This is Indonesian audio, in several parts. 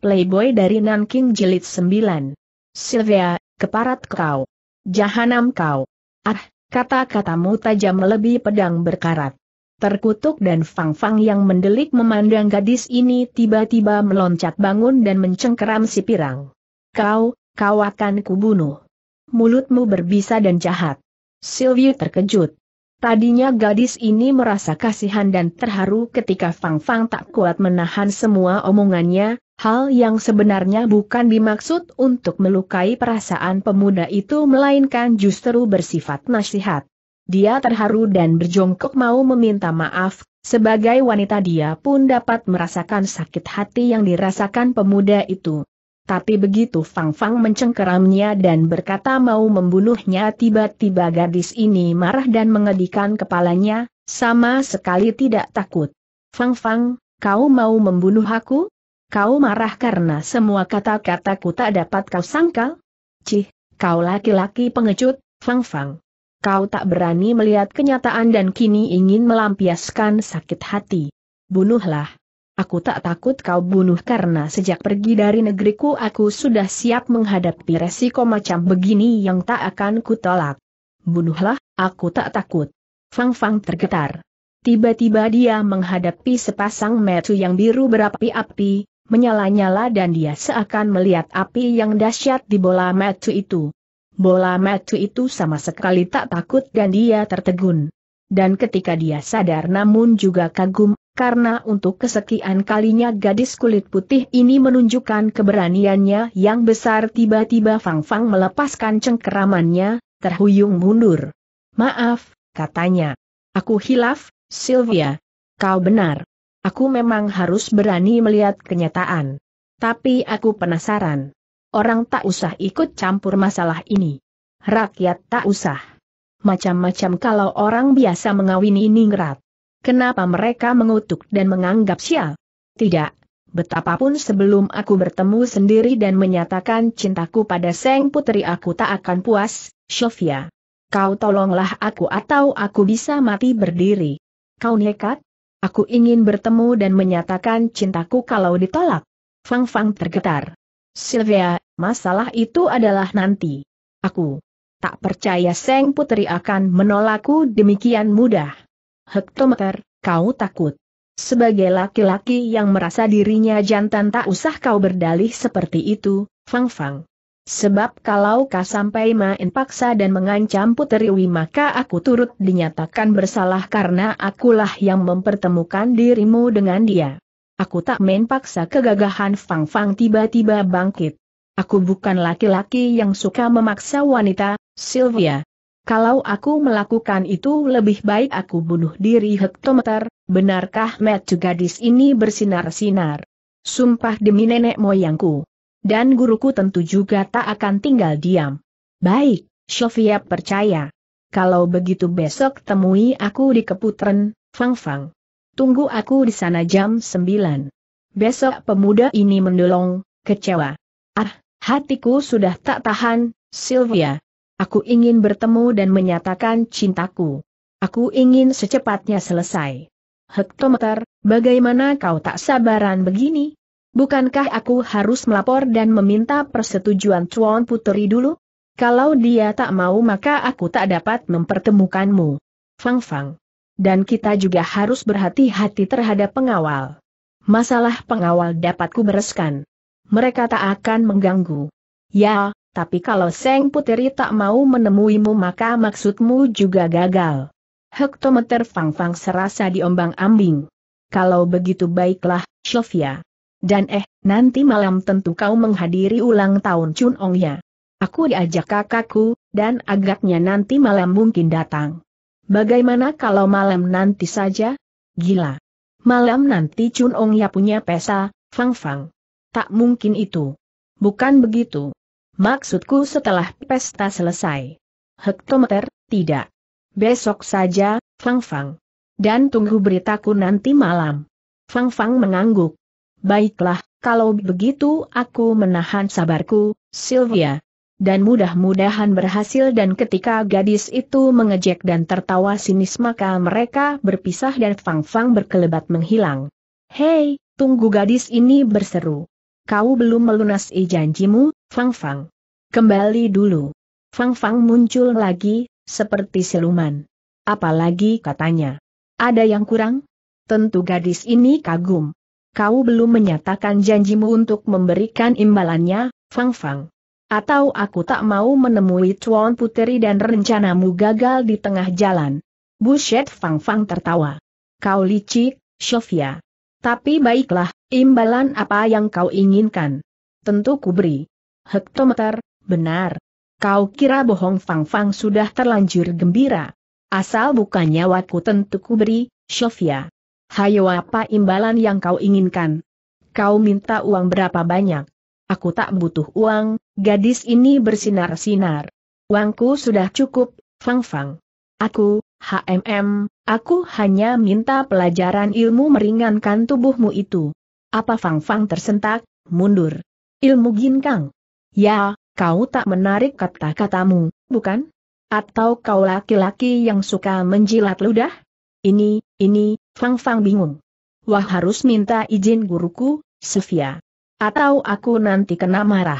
Playboy dari Nanking Jilid 9. Sylvia, keparat kau. Jahanam kau. Ah, kata-katamu tajam lebih pedang berkarat. Terkutuk dan Fang Fang yang mendelik memandang gadis ini tiba-tiba meloncat bangun dan mencengkeram si pirang. Kau, kau akan kubunuh. Mulutmu berbisa dan jahat. Sylvia terkejut. Tadinya gadis ini merasa kasihan dan terharu ketika Fang Fang tak kuat menahan semua omongannya, hal yang sebenarnya bukan dimaksud untuk melukai perasaan pemuda itu melainkan justru bersifat nasihat. Dia terharu dan berjongkok mau meminta maaf, sebagai wanita dia pun dapat merasakan sakit hati yang dirasakan pemuda itu. Tapi begitu Fang Fang mencengkeramnya dan berkata mau membunuhnya tiba-tiba gadis ini marah dan mengedikan kepalanya, sama sekali tidak takut. Fang Fang, kau mau membunuh aku? Kau marah karena semua kata-kataku tak dapat kau sangkal? Cih, kau laki-laki pengecut, Fang Fang. Kau tak berani melihat kenyataan dan kini ingin melampiaskan sakit hati. Bunuhlah. Aku tak takut kau bunuh karena sejak pergi dari negeriku aku sudah siap menghadapi resiko macam begini yang tak akan kutolak. Bunuhlah, aku tak takut. Fang Fang tergetar. Tiba-tiba dia menghadapi sepasang metu yang biru berapi-api, menyala-nyala dan dia seakan melihat api yang dahsyat di bola metu itu. Bola metu itu sama sekali tak takut dan dia tertegun. Dan ketika dia sadar namun juga kagum, karena untuk kesekian kalinya gadis kulit putih ini menunjukkan keberaniannya yang besar tiba-tiba Fang Fang melepaskan cengkeramannya, terhuyung mundur. Maaf, katanya. Aku hilaf, Sylvia. Kau benar. Aku memang harus berani melihat kenyataan. Tapi aku penasaran. Orang tak usah ikut campur masalah ini. Rakyat tak usah. Macam-macam kalau orang biasa mengawini ningrat. Kenapa mereka mengutuk dan menganggap sial? Tidak. Betapapun sebelum aku bertemu sendiri dan menyatakan cintaku pada Seng Putri aku tak akan puas, Sofia. Kau tolonglah aku atau aku bisa mati berdiri. Kau nekat? Aku ingin bertemu dan menyatakan cintaku kalau ditolak. Fang Fang tergetar. Sylvia, masalah itu adalah nanti. Aku tak percaya Seng Putri akan menolakku demikian mudah hektometer, kau takut. Sebagai laki-laki yang merasa dirinya jantan tak usah kau berdalih seperti itu, Fang Fang. Sebab kalau kau sampai main paksa dan mengancam Putri Wi maka aku turut dinyatakan bersalah karena akulah yang mempertemukan dirimu dengan dia. Aku tak main paksa kegagahan Fang Fang tiba-tiba bangkit. Aku bukan laki-laki yang suka memaksa wanita, Sylvia. Kalau aku melakukan itu lebih baik aku bunuh diri hektometer, benarkah metu gadis ini bersinar-sinar? Sumpah demi nenek moyangku. Dan guruku tentu juga tak akan tinggal diam. Baik, Sofia percaya. Kalau begitu besok temui aku di Keputren, Fang Fang. Tunggu aku di sana jam 9. Besok pemuda ini mendolong, kecewa. Ah, hatiku sudah tak tahan, Sylvia. Aku ingin bertemu dan menyatakan cintaku. Aku ingin secepatnya selesai. Hektometer, bagaimana kau tak sabaran begini? Bukankah aku harus melapor dan meminta persetujuan Tuan Puteri dulu? Kalau dia tak mau maka aku tak dapat mempertemukanmu. Fang Fang. Dan kita juga harus berhati-hati terhadap pengawal. Masalah pengawal dapat kubereskan. Mereka tak akan mengganggu. Ya, tapi kalau Seng Puteri tak mau menemuimu maka maksudmu juga gagal. Hektometer Fang Fang serasa diombang-ambing. Kalau begitu baiklah, Sylvia. Dan eh, nanti malam tentu kau menghadiri ulang tahun Chun Ongnya. Aku diajak kakakku, dan agaknya nanti malam mungkin datang. Bagaimana kalau malam nanti saja? Gila. Malam nanti Chun Ongnya punya pesa, Fang Fang. Tak mungkin itu. Bukan begitu. Maksudku setelah pesta selesai. Hektometer, tidak. Besok saja, Fang Fang. Dan tunggu beritaku nanti malam. Fang Fang mengangguk. Baiklah, kalau begitu aku menahan sabarku, Sylvia. Dan mudah-mudahan berhasil dan ketika gadis itu mengejek dan tertawa sinis maka mereka berpisah dan Fang Fang berkelebat menghilang. Hei, tunggu gadis ini berseru. Kau belum melunasi eh, janjimu, Fang Fang. Kembali dulu. Fang Fang muncul lagi, seperti siluman. Apalagi katanya. Ada yang kurang? Tentu gadis ini kagum. Kau belum menyatakan janjimu untuk memberikan imbalannya, Fang Fang. Atau aku tak mau menemui Chuan Puteri dan rencanamu gagal di tengah jalan. Buset Fang Fang tertawa. Kau licik, Sofia. Tapi baiklah, imbalan apa yang kau inginkan? Tentu kuberi hektometer, benar. Kau kira bohong Fang Fang sudah terlanjur gembira. Asal bukan nyawaku tentu ku beri, Sofia. Hayo apa imbalan yang kau inginkan? Kau minta uang berapa banyak? Aku tak butuh uang, gadis ini bersinar-sinar. Uangku sudah cukup, Fang Fang. Aku, HMM, aku hanya minta pelajaran ilmu meringankan tubuhmu itu. Apa Fang Fang tersentak, mundur. Ilmu ginkang. Ya, kau tak menarik kata-katamu, bukan? Atau kau laki-laki yang suka menjilat ludah? Ini, ini, Fang Fang bingung. Wah harus minta izin guruku, Sofia. Atau aku nanti kena marah.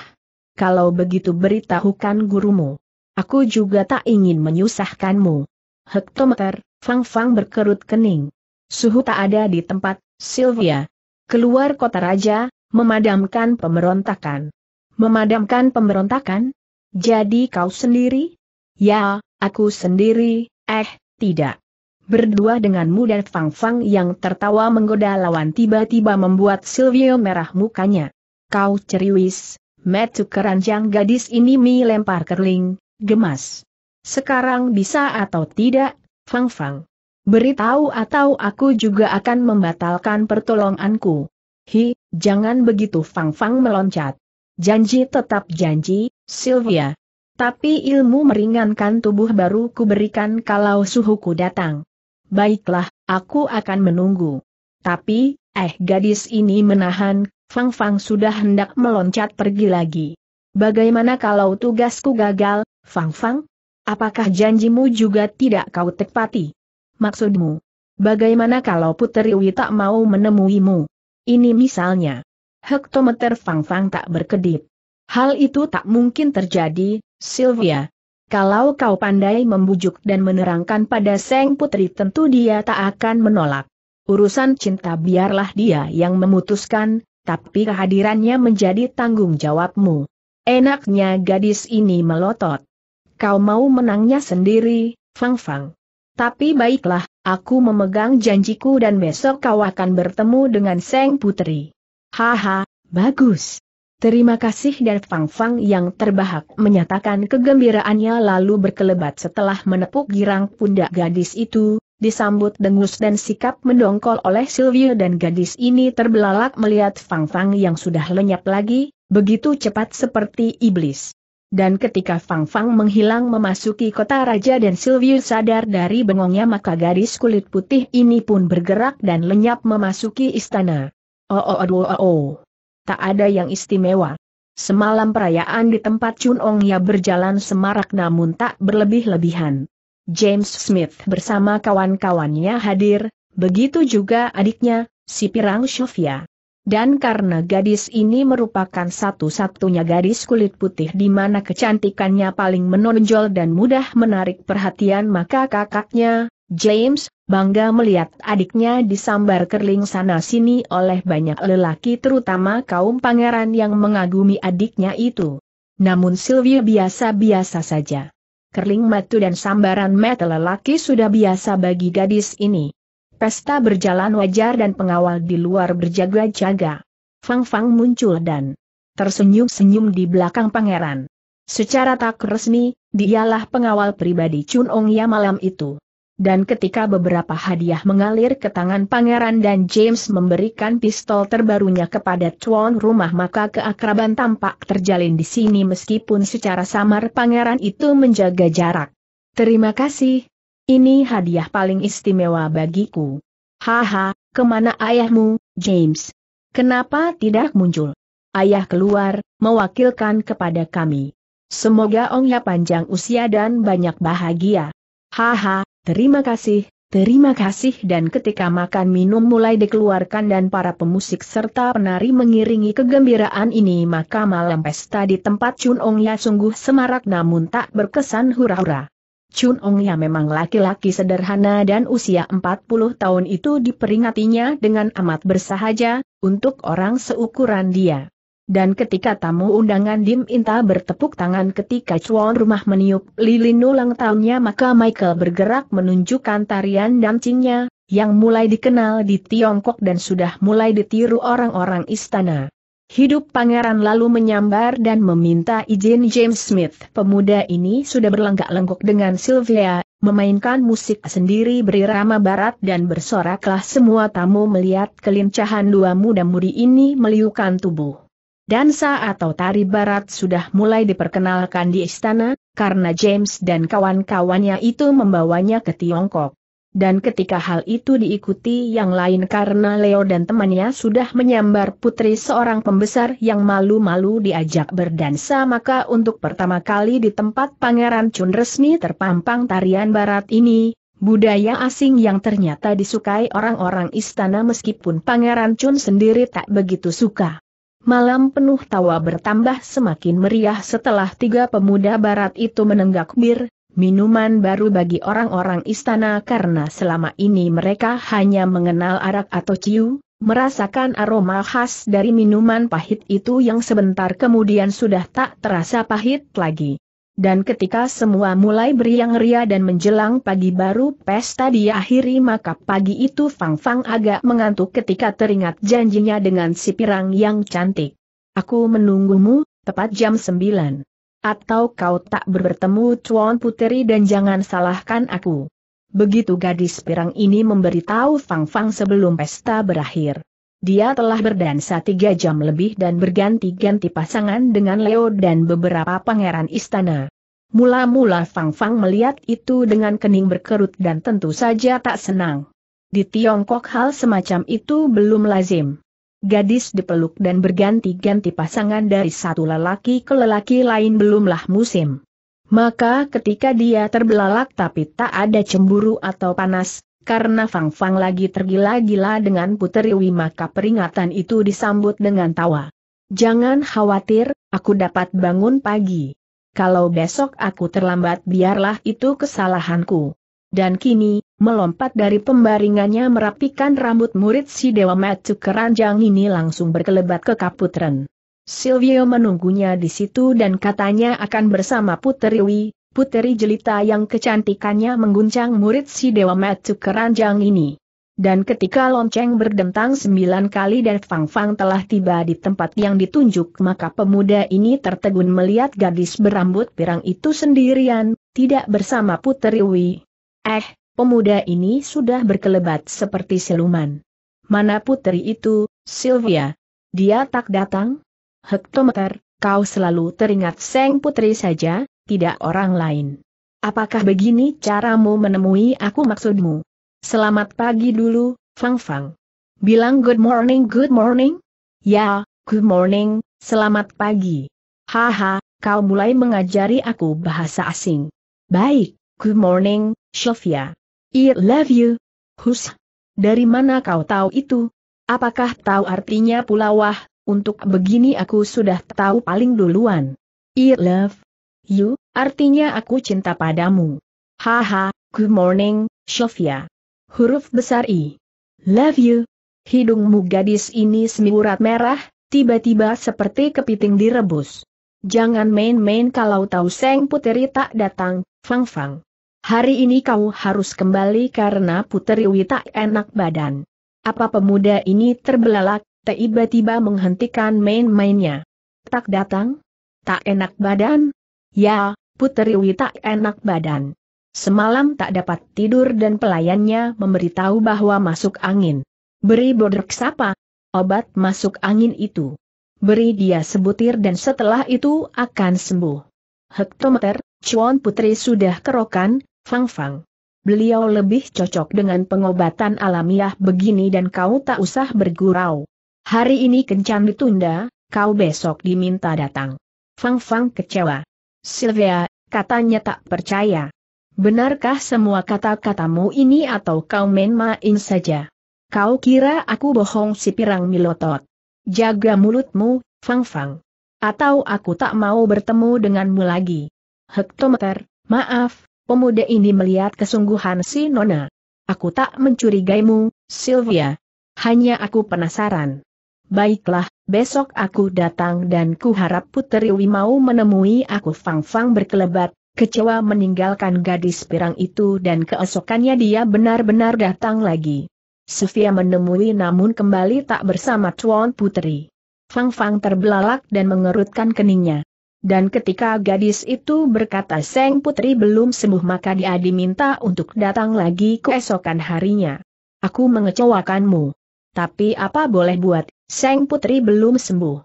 Kalau begitu beritahukan gurumu. Aku juga tak ingin menyusahkanmu. Hektometer, Fang Fang berkerut kening. Suhu tak ada di tempat, Sylvia. Keluar kota raja, memadamkan pemberontakan. Memadamkan pemberontakan? Jadi kau sendiri? Ya, aku sendiri, eh, tidak. Berdua denganmu dan Fang Fang yang tertawa menggoda lawan tiba-tiba membuat Silvio merah mukanya. Kau ceriwis, metu keranjang gadis ini mi lempar kerling, gemas. Sekarang bisa atau tidak, Fang Fang? Beritahu atau aku juga akan membatalkan pertolonganku. Hi, jangan begitu Fang Fang meloncat. Janji tetap janji, Sylvia. Tapi ilmu meringankan tubuh baru ku berikan kalau suhuku datang. Baiklah, aku akan menunggu. Tapi, eh gadis ini menahan, Fang Fang sudah hendak meloncat pergi lagi. Bagaimana kalau tugasku gagal, Fang Fang? Apakah janjimu juga tidak kau tepati? Maksudmu, bagaimana kalau Puteri Wi tak mau menemuimu? Ini misalnya hektometer Fang Fang tak berkedip. Hal itu tak mungkin terjadi, Sylvia. Kalau kau pandai membujuk dan menerangkan pada Seng Putri tentu dia tak akan menolak. Urusan cinta biarlah dia yang memutuskan, tapi kehadirannya menjadi tanggung jawabmu. Enaknya gadis ini melotot. Kau mau menangnya sendiri, Fang Fang. Tapi baiklah, aku memegang janjiku dan besok kau akan bertemu dengan Seng Putri. Haha, bagus. Terima kasih dan Fang Fang yang terbahak menyatakan kegembiraannya lalu berkelebat setelah menepuk girang pundak gadis itu, disambut dengus dan sikap mendongkol oleh Sylvia dan gadis ini terbelalak melihat Fang Fang yang sudah lenyap lagi, begitu cepat seperti iblis. Dan ketika Fang Fang menghilang memasuki kota raja dan Sylvia sadar dari bengongnya maka gadis kulit putih ini pun bergerak dan lenyap memasuki istana. Oh oh aduh oh, oh. Tak ada yang istimewa. Semalam perayaan di tempat Chun Ong ya berjalan semarak namun tak berlebih-lebihan. James Smith bersama kawan-kawannya hadir, begitu juga adiknya, si Pirang Sofia. Dan karena gadis ini merupakan satu-satunya gadis kulit putih di mana kecantikannya paling menonjol dan mudah menarik perhatian maka kakaknya, James, bangga melihat adiknya disambar kerling sana-sini oleh banyak lelaki terutama kaum pangeran yang mengagumi adiknya itu. Namun Sylvia biasa-biasa saja. Kerling matu dan sambaran mata lelaki sudah biasa bagi gadis ini. Pesta berjalan wajar dan pengawal di luar berjaga-jaga. Fang Fang muncul dan tersenyum-senyum di belakang pangeran. Secara tak resmi, dialah pengawal pribadi Chun Ong ya malam itu dan ketika beberapa hadiah mengalir ke tangan pangeran dan James memberikan pistol terbarunya kepada tuan rumah maka keakraban tampak terjalin di sini meskipun secara samar pangeran itu menjaga jarak. Terima kasih. Ini hadiah paling istimewa bagiku. Haha, kemana ayahmu, James? Kenapa tidak muncul? Ayah keluar, mewakilkan kepada kami. Semoga Ongnya panjang usia dan banyak bahagia. Haha, Terima kasih, terima kasih dan ketika makan minum mulai dikeluarkan dan para pemusik serta penari mengiringi kegembiraan ini maka malam pesta di tempat Chun Ong Ya sungguh semarak namun tak berkesan hura-hura. Chun Ong Ya memang laki-laki sederhana dan usia 40 tahun itu diperingatinya dengan amat bersahaja, untuk orang seukuran dia. Dan ketika tamu undangan Dim Inta bertepuk tangan ketika cuan rumah meniup lilin ulang tahunnya maka Michael bergerak menunjukkan tarian cingnya, yang mulai dikenal di Tiongkok dan sudah mulai ditiru orang-orang istana. Hidup pangeran lalu menyambar dan meminta izin James Smith. Pemuda ini sudah berlenggak lengkok dengan Sylvia, memainkan musik sendiri berirama barat dan bersoraklah semua tamu melihat kelincahan dua muda-mudi ini meliukan tubuh. Dansa atau tari barat sudah mulai diperkenalkan di istana, karena James dan kawan-kawannya itu membawanya ke Tiongkok. Dan ketika hal itu diikuti yang lain karena Leo dan temannya sudah menyambar putri seorang pembesar yang malu-malu diajak berdansa maka untuk pertama kali di tempat Pangeran Chun resmi terpampang tarian barat ini, budaya asing yang ternyata disukai orang-orang istana meskipun Pangeran Chun sendiri tak begitu suka. Malam penuh tawa bertambah semakin meriah setelah tiga pemuda barat itu menenggak bir, minuman baru bagi orang-orang istana karena selama ini mereka hanya mengenal arak atau ciu, merasakan aroma khas dari minuman pahit itu yang sebentar kemudian sudah tak terasa pahit lagi. Dan ketika semua mulai beriang-ria dan menjelang pagi baru pesta diakhiri maka pagi itu Fang Fang agak mengantuk ketika teringat janjinya dengan si pirang yang cantik. Aku menunggumu, tepat jam 9. Atau kau tak bertemu Chuan Puteri dan jangan salahkan aku. Begitu gadis pirang ini memberitahu Fang Fang sebelum pesta berakhir. Dia telah berdansa tiga jam lebih dan berganti-ganti pasangan dengan Leo dan beberapa pangeran istana. Mula-mula Fang Fang melihat itu dengan kening berkerut dan tentu saja tak senang. Di Tiongkok hal semacam itu belum lazim. Gadis dipeluk dan berganti-ganti pasangan dari satu lelaki ke lelaki lain belumlah musim. Maka ketika dia terbelalak tapi tak ada cemburu atau panas, karena Fang Fang lagi tergila-gila dengan Puteri Wi maka peringatan itu disambut dengan tawa. Jangan khawatir, aku dapat bangun pagi. Kalau besok aku terlambat biarlah itu kesalahanku. Dan kini, melompat dari pembaringannya merapikan rambut murid si Dewa Matsu keranjang ini langsung berkelebat ke Kaputren. Silvio menunggunya di situ dan katanya akan bersama Puteri Wi, puteri jelita yang kecantikannya mengguncang murid si Dewa Matsu keranjang ini. Dan ketika lonceng berdentang sembilan kali dan Fang Fang telah tiba di tempat yang ditunjuk maka pemuda ini tertegun melihat gadis berambut pirang itu sendirian, tidak bersama Puteri Wi. Eh, pemuda ini sudah berkelebat seperti siluman. Mana Puteri itu, Sylvia? Dia tak datang? Hektometer, kau selalu teringat Seng Putri saja, tidak orang lain. Apakah begini caramu menemui aku maksudmu? Selamat pagi dulu, Fang Fang. Bilang good morning, good morning? Ya, good morning, selamat pagi. Haha, kau mulai mengajari aku bahasa asing. Baik, good morning, Sylvia. I love you. Hus. Dari mana kau tahu itu? Apakah tahu artinya pulawah, untuk begini aku sudah tahu paling duluan. I love, You, artinya aku cinta padamu. Haha, good morning, Sofia. Huruf besar I. Love you. Hidungmu gadis ini semiurat merah, tiba-tiba seperti kepiting direbus. Jangan main-main kalau tahu Seng Puteri tak datang, Fang Fang. Hari ini kau harus kembali karena Puteri Wi tak enak badan. Apa pemuda ini terbelalak, tiba-tiba menghentikan main-mainnya. Tak datang? Tak enak badan? Ya, Puteri Wita enak badan. Semalam tak dapat tidur dan pelayannya memberitahu bahwa masuk angin. Beri bodrek sapa, obat masuk angin itu. Beri dia sebutir dan setelah itu akan sembuh. Hektometer, Cuan Putri sudah kerokan, Fang Fang. Beliau lebih cocok dengan pengobatan alamiah begini dan kau tak usah bergurau. Hari ini kencan ditunda, kau besok diminta datang. Fang Fang kecewa. Sylvia, katanya tak percaya. Benarkah semua kata-katamu ini atau kau main-main saja? Kau kira aku bohong si pirang milotot? Jaga mulutmu, Fang Fang. Atau aku tak mau bertemu denganmu lagi. Hektometer, maaf, pemuda ini melihat kesungguhan si Nona. Aku tak mencurigaimu, Sylvia. Hanya aku penasaran. Baiklah, besok aku datang dan kuharap Puteri Wi mau menemui aku Fang Fang berkelebat, kecewa meninggalkan gadis pirang itu dan keesokannya dia benar-benar datang lagi. Sofia menemui namun kembali tak bersama Tuan Putri. Fang Fang terbelalak dan mengerutkan keningnya. Dan ketika gadis itu berkata Seng Putri belum sembuh maka dia diminta untuk datang lagi keesokan harinya. Aku mengecewakanmu. Tapi apa boleh buat, Seng Putri belum sembuh.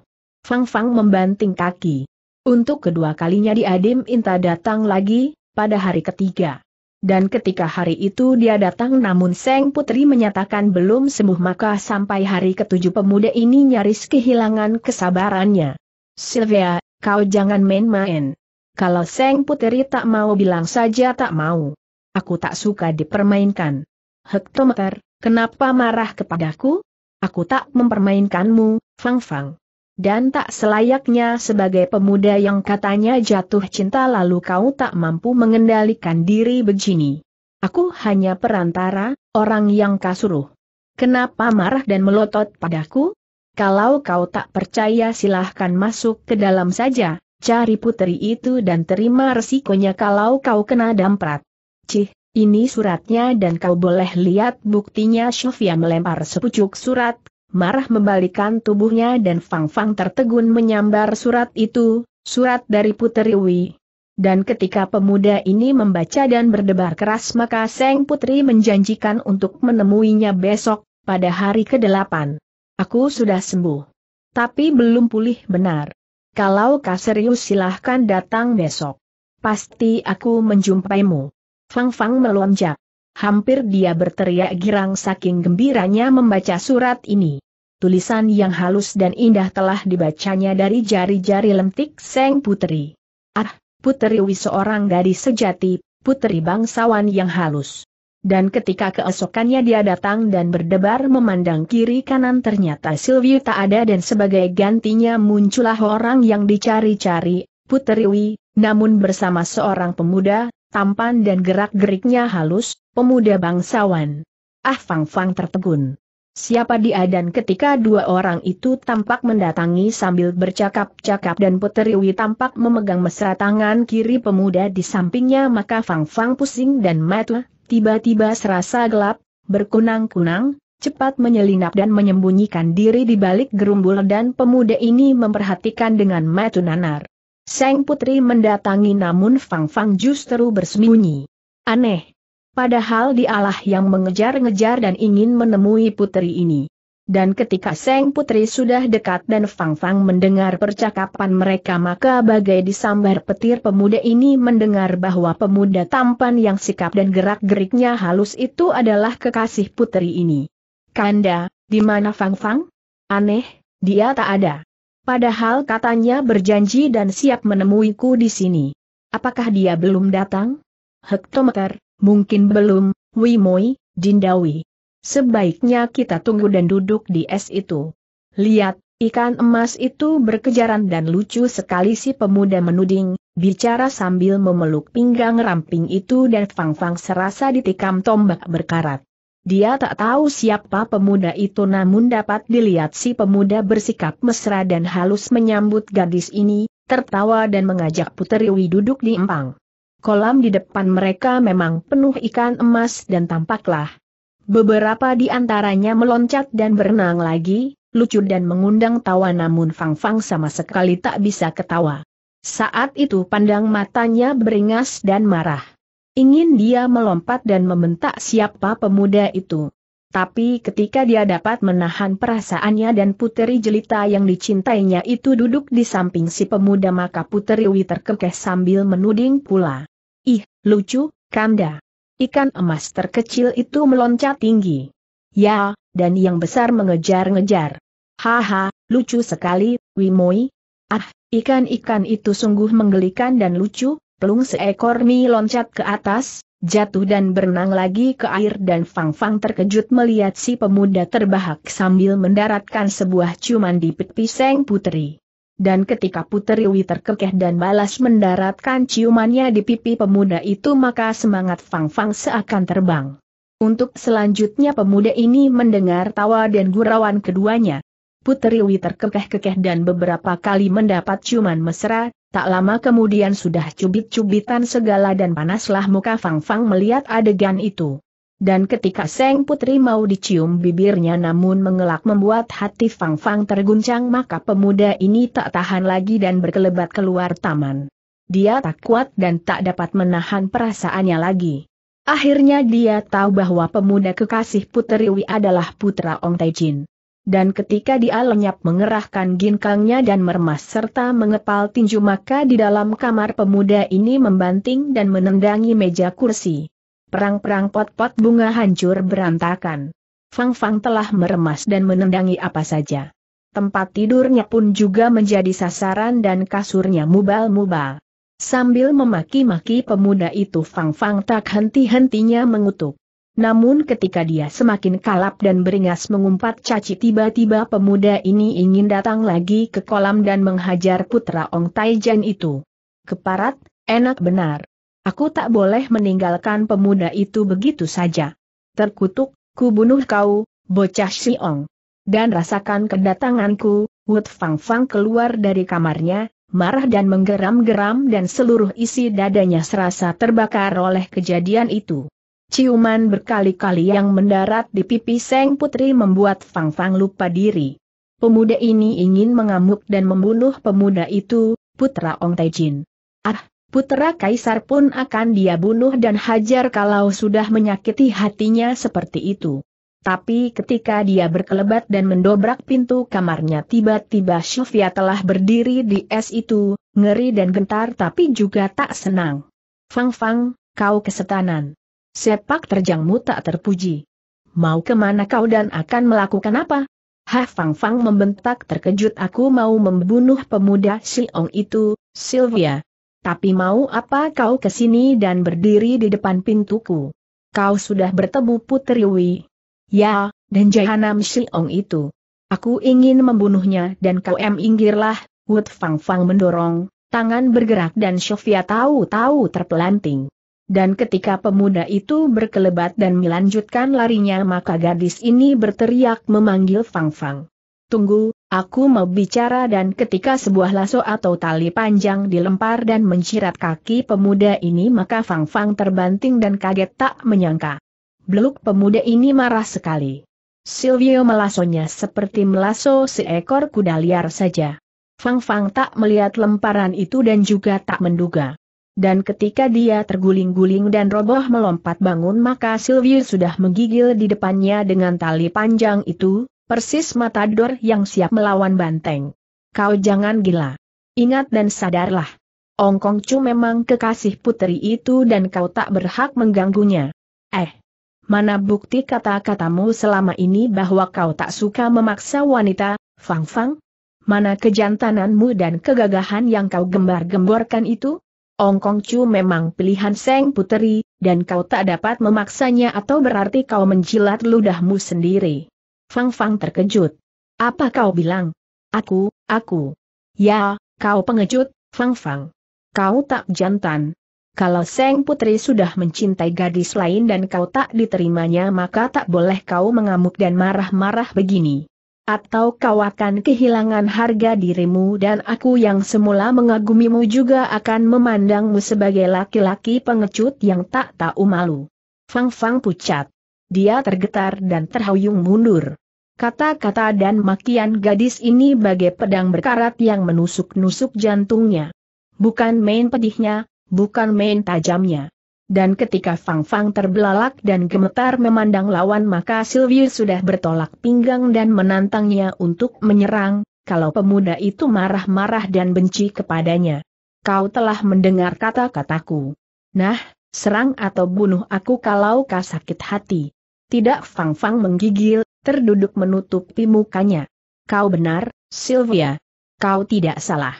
Fang Fang membanting kaki. Untuk kedua kalinya diadim Inta datang lagi, pada hari ketiga. Dan ketika hari itu dia datang namun Seng Putri menyatakan belum sembuh maka sampai hari ketujuh pemuda ini nyaris kehilangan kesabarannya. Sylvia, kau jangan main-main. Kalau Seng Putri tak mau bilang saja tak mau. Aku tak suka dipermainkan. Hektometer, Kenapa marah kepadaku? Aku tak mempermainkanmu, Fang Fang. Dan tak selayaknya sebagai pemuda yang katanya jatuh cinta lalu kau tak mampu mengendalikan diri begini. Aku hanya perantara, orang yang kasuruh. Kenapa marah dan melotot padaku? Kalau kau tak percaya silahkan masuk ke dalam saja, cari putri itu dan terima resikonya kalau kau kena damprat. Cih, ini suratnya dan kau boleh lihat buktinya Sofia melempar sepucuk surat, marah membalikan tubuhnya dan Fang Fang tertegun menyambar surat itu, surat dari Putri Wi. Dan ketika pemuda ini membaca dan berdebar keras maka Seng Putri menjanjikan untuk menemuinya besok, pada hari ke-8. Aku sudah sembuh. Tapi belum pulih benar. Kalau kau serius silahkan datang besok. Pasti aku menjumpaimu. Fang Fang melonjak. Hampir dia berteriak girang saking gembiranya membaca surat ini. Tulisan yang halus dan indah telah dibacanya dari jari-jari lentik Seng Putri. Ah, Putri Wi seorang gadis sejati, putri bangsawan yang halus. Dan ketika keesokannya dia datang dan berdebar memandang kiri kanan ternyata Sylvie tak ada dan sebagai gantinya muncullah orang yang dicari-cari, Putri Wi, namun bersama seorang pemuda, tampan dan gerak-geriknya halus, pemuda bangsawan. Ah Fang Fang tertegun. Siapa dia dan ketika dua orang itu tampak mendatangi sambil bercakap-cakap dan puteriwi tampak memegang mesra tangan kiri pemuda di sampingnya maka Fang Fang pusing dan mata, tiba-tiba serasa gelap, berkunang-kunang, cepat menyelinap dan menyembunyikan diri di balik gerumbul dan pemuda ini memperhatikan dengan matu nanar. Seng Putri mendatangi namun Fang Fang justru bersembunyi. Aneh. Padahal dialah yang mengejar-ngejar dan ingin menemui putri ini. Dan ketika Seng Putri sudah dekat dan Fang Fang mendengar percakapan mereka maka bagai disambar petir pemuda ini mendengar bahwa pemuda tampan yang sikap dan gerak-geriknya halus itu adalah kekasih putri ini. Kanda, di mana Fang Fang? Aneh, dia tak ada. Padahal katanya berjanji dan siap menemuiku di sini. Apakah dia belum datang? Hektometer, mungkin belum, Wimoi, Jindawi. Sebaiknya kita tunggu dan duduk di es itu. Lihat, ikan emas itu berkejaran dan lucu sekali si pemuda menuding, bicara sambil memeluk pinggang ramping itu dan Fang Fang serasa ditikam tombak berkarat. Dia tak tahu siapa pemuda itu namun dapat dilihat si pemuda bersikap mesra dan halus menyambut gadis ini, tertawa dan mengajak Puteri Wi duduk di empang. Kolam di depan mereka memang penuh ikan emas dan tampaklah. Beberapa di antaranya meloncat dan berenang lagi, lucu dan mengundang tawa namun Fang Fang sama sekali tak bisa ketawa. Saat itu pandang matanya beringas dan marah. Ingin dia melompat dan membentak siapa pemuda itu. Tapi ketika dia dapat menahan perasaannya dan puteri jelita yang dicintainya itu duduk di samping si pemuda maka puteri Wi terkekeh sambil menuding pula. Ih, lucu, kanda. Ikan emas terkecil itu meloncat tinggi. Ya, dan yang besar mengejar-ngejar. Haha, lucu sekali, Wimoi. Ah, ikan-ikan itu sungguh menggelikan dan lucu, Pelung seekor mi loncat ke atas, jatuh dan berenang lagi ke air dan Fang Fang terkejut melihat si pemuda terbahak sambil mendaratkan sebuah ciuman di Seng putri. Dan ketika Putri Wi terkekeh dan balas mendaratkan ciumannya di pipi pemuda itu maka semangat Fang Fang seakan terbang. Untuk selanjutnya pemuda ini mendengar tawa dan gurauan keduanya. Putri Wi terkekeh-kekeh dan beberapa kali mendapat ciuman mesra, Tak lama kemudian sudah cubit-cubitan segala dan panaslah muka Fang Fang melihat adegan itu. Dan ketika Seng Putri mau dicium bibirnya namun mengelak membuat hati Fang Fang terguncang maka pemuda ini tak tahan lagi dan berkelebat keluar taman. Dia tak kuat dan tak dapat menahan perasaannya lagi. Akhirnya dia tahu bahwa pemuda kekasih Putri Wi adalah putra Ong Taijin dan ketika dia lenyap mengerahkan ginkangnya dan mermas serta mengepal tinju maka di dalam kamar pemuda ini membanting dan menendangi meja kursi. Perang-perang pot-pot bunga hancur berantakan. Fang Fang telah meremas dan menendangi apa saja. Tempat tidurnya pun juga menjadi sasaran dan kasurnya mubal-mubal. Sambil memaki-maki pemuda itu Fang Fang tak henti-hentinya mengutuk. Namun ketika dia semakin kalap dan beringas mengumpat caci tiba-tiba pemuda ini ingin datang lagi ke kolam dan menghajar putra Ong Taijan itu. Keparat, enak benar. Aku tak boleh meninggalkan pemuda itu begitu saja. Terkutuk, ku bunuh kau, bocah si Ong. Dan rasakan kedatanganku, Wut Fang Fang keluar dari kamarnya, marah dan menggeram-geram dan seluruh isi dadanya serasa terbakar oleh kejadian itu. Ciuman berkali-kali yang mendarat di pipi Seng Putri membuat Fang Fang lupa diri. Pemuda ini ingin mengamuk dan membunuh pemuda itu, putra Ong Taijin. Ah, putra Kaisar pun akan dia bunuh dan hajar kalau sudah menyakiti hatinya seperti itu. Tapi ketika dia berkelebat dan mendobrak pintu kamarnya tiba-tiba Sylvia telah berdiri di es itu, ngeri dan gentar tapi juga tak senang. Fang Fang, kau kesetanan. Sepak terjangmu tak terpuji. Mau kemana kau dan akan melakukan apa? Ha Fang Fang membentak terkejut aku mau membunuh pemuda si Ong itu, Sylvia. Tapi mau apa kau kesini dan berdiri di depan pintuku? Kau sudah bertemu Putri Wei. Ya, dan Jahanam si Ong itu. Aku ingin membunuhnya dan kau em inggirlah, Wood Fang Fang mendorong, tangan bergerak dan Sofia tahu-tahu terpelanting. Dan ketika pemuda itu berkelebat dan melanjutkan larinya maka gadis ini berteriak memanggil Fang Fang. Tunggu, aku mau bicara dan ketika sebuah laso atau tali panjang dilempar dan mencirat kaki pemuda ini maka Fang Fang terbanting dan kaget tak menyangka. Beluk pemuda ini marah sekali. Silvio melasonya seperti melaso seekor kuda liar saja. Fang Fang tak melihat lemparan itu dan juga tak menduga dan ketika dia terguling-guling dan roboh melompat bangun maka Silvius sudah menggigil di depannya dengan tali panjang itu, persis matador yang siap melawan banteng. Kau jangan gila. Ingat dan sadarlah. Ongkong Chu memang kekasih putri itu dan kau tak berhak mengganggunya. Eh, mana bukti kata-katamu selama ini bahwa kau tak suka memaksa wanita, Fang Fang? Mana kejantananmu dan kegagahan yang kau gembar-gemborkan itu? Ong Kong Chu memang pilihan Seng Puteri, dan kau tak dapat memaksanya atau berarti kau menjilat ludahmu sendiri. Fang Fang terkejut. Apa kau bilang? Aku, aku. Ya, kau pengecut, Fang Fang. Kau tak jantan. Kalau Seng Putri sudah mencintai gadis lain dan kau tak diterimanya maka tak boleh kau mengamuk dan marah-marah begini. Atau kau akan kehilangan harga dirimu dan aku yang semula mengagumimu juga akan memandangmu sebagai laki-laki pengecut yang tak tahu malu. Fang Fang pucat. Dia tergetar dan terhuyung mundur. Kata-kata dan makian gadis ini bagai pedang berkarat yang menusuk-nusuk jantungnya. Bukan main pedihnya, bukan main tajamnya. Dan ketika Fang Fang terbelalak dan gemetar memandang lawan maka Silvius sudah bertolak pinggang dan menantangnya untuk menyerang, kalau pemuda itu marah-marah dan benci kepadanya. Kau telah mendengar kata-kataku. Nah, serang atau bunuh aku kalau kau sakit hati. Tidak Fang Fang menggigil, terduduk menutupi mukanya. Kau benar, Sylvia. Kau tidak salah.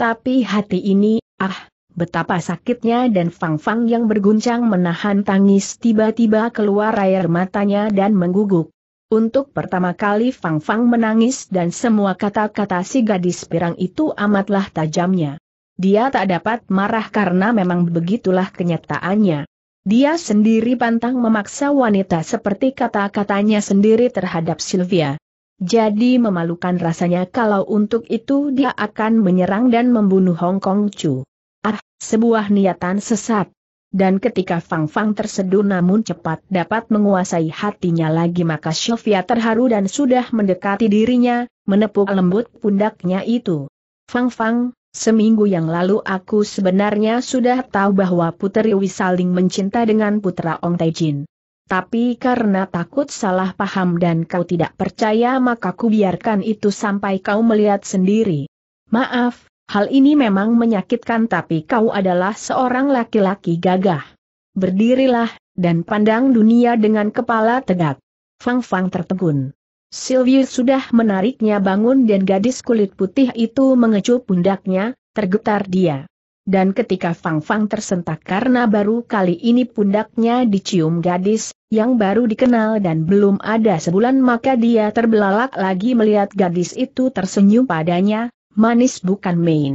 Tapi hati ini, ah, Betapa sakitnya dan Fang Fang yang berguncang menahan tangis tiba-tiba keluar air matanya dan mengguguk. Untuk pertama kali Fang Fang menangis dan semua kata-kata si gadis pirang itu amatlah tajamnya. Dia tak dapat marah karena memang begitulah kenyataannya. Dia sendiri pantang memaksa wanita seperti kata-katanya sendiri terhadap Sylvia. Jadi memalukan rasanya kalau untuk itu dia akan menyerang dan membunuh Hong Kong Chu. Ah, sebuah niatan sesat. Dan ketika Fang Fang terseduh namun cepat dapat menguasai hatinya lagi maka Sofia terharu dan sudah mendekati dirinya, menepuk lembut pundaknya itu. Fang Fang, seminggu yang lalu aku sebenarnya sudah tahu bahwa putri Wi saling mencinta dengan Putra Ong Taijin. Tapi karena takut salah paham dan kau tidak percaya maka ku biarkan itu sampai kau melihat sendiri. Maaf, Hal ini memang menyakitkan tapi kau adalah seorang laki-laki gagah. Berdirilah, dan pandang dunia dengan kepala tegak. Fang Fang tertegun. Silvius sudah menariknya bangun dan gadis kulit putih itu mengecup pundaknya, tergetar dia. Dan ketika Fang Fang tersentak karena baru kali ini pundaknya dicium gadis, yang baru dikenal dan belum ada sebulan maka dia terbelalak lagi melihat gadis itu tersenyum padanya, manis bukan main.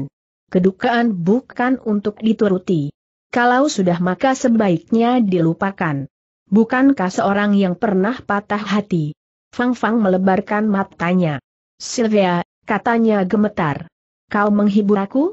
Kedukaan bukan untuk dituruti. Kalau sudah maka sebaiknya dilupakan. Bukankah seorang yang pernah patah hati? Fang Fang melebarkan matanya. Sylvia, katanya gemetar. Kau menghibur aku?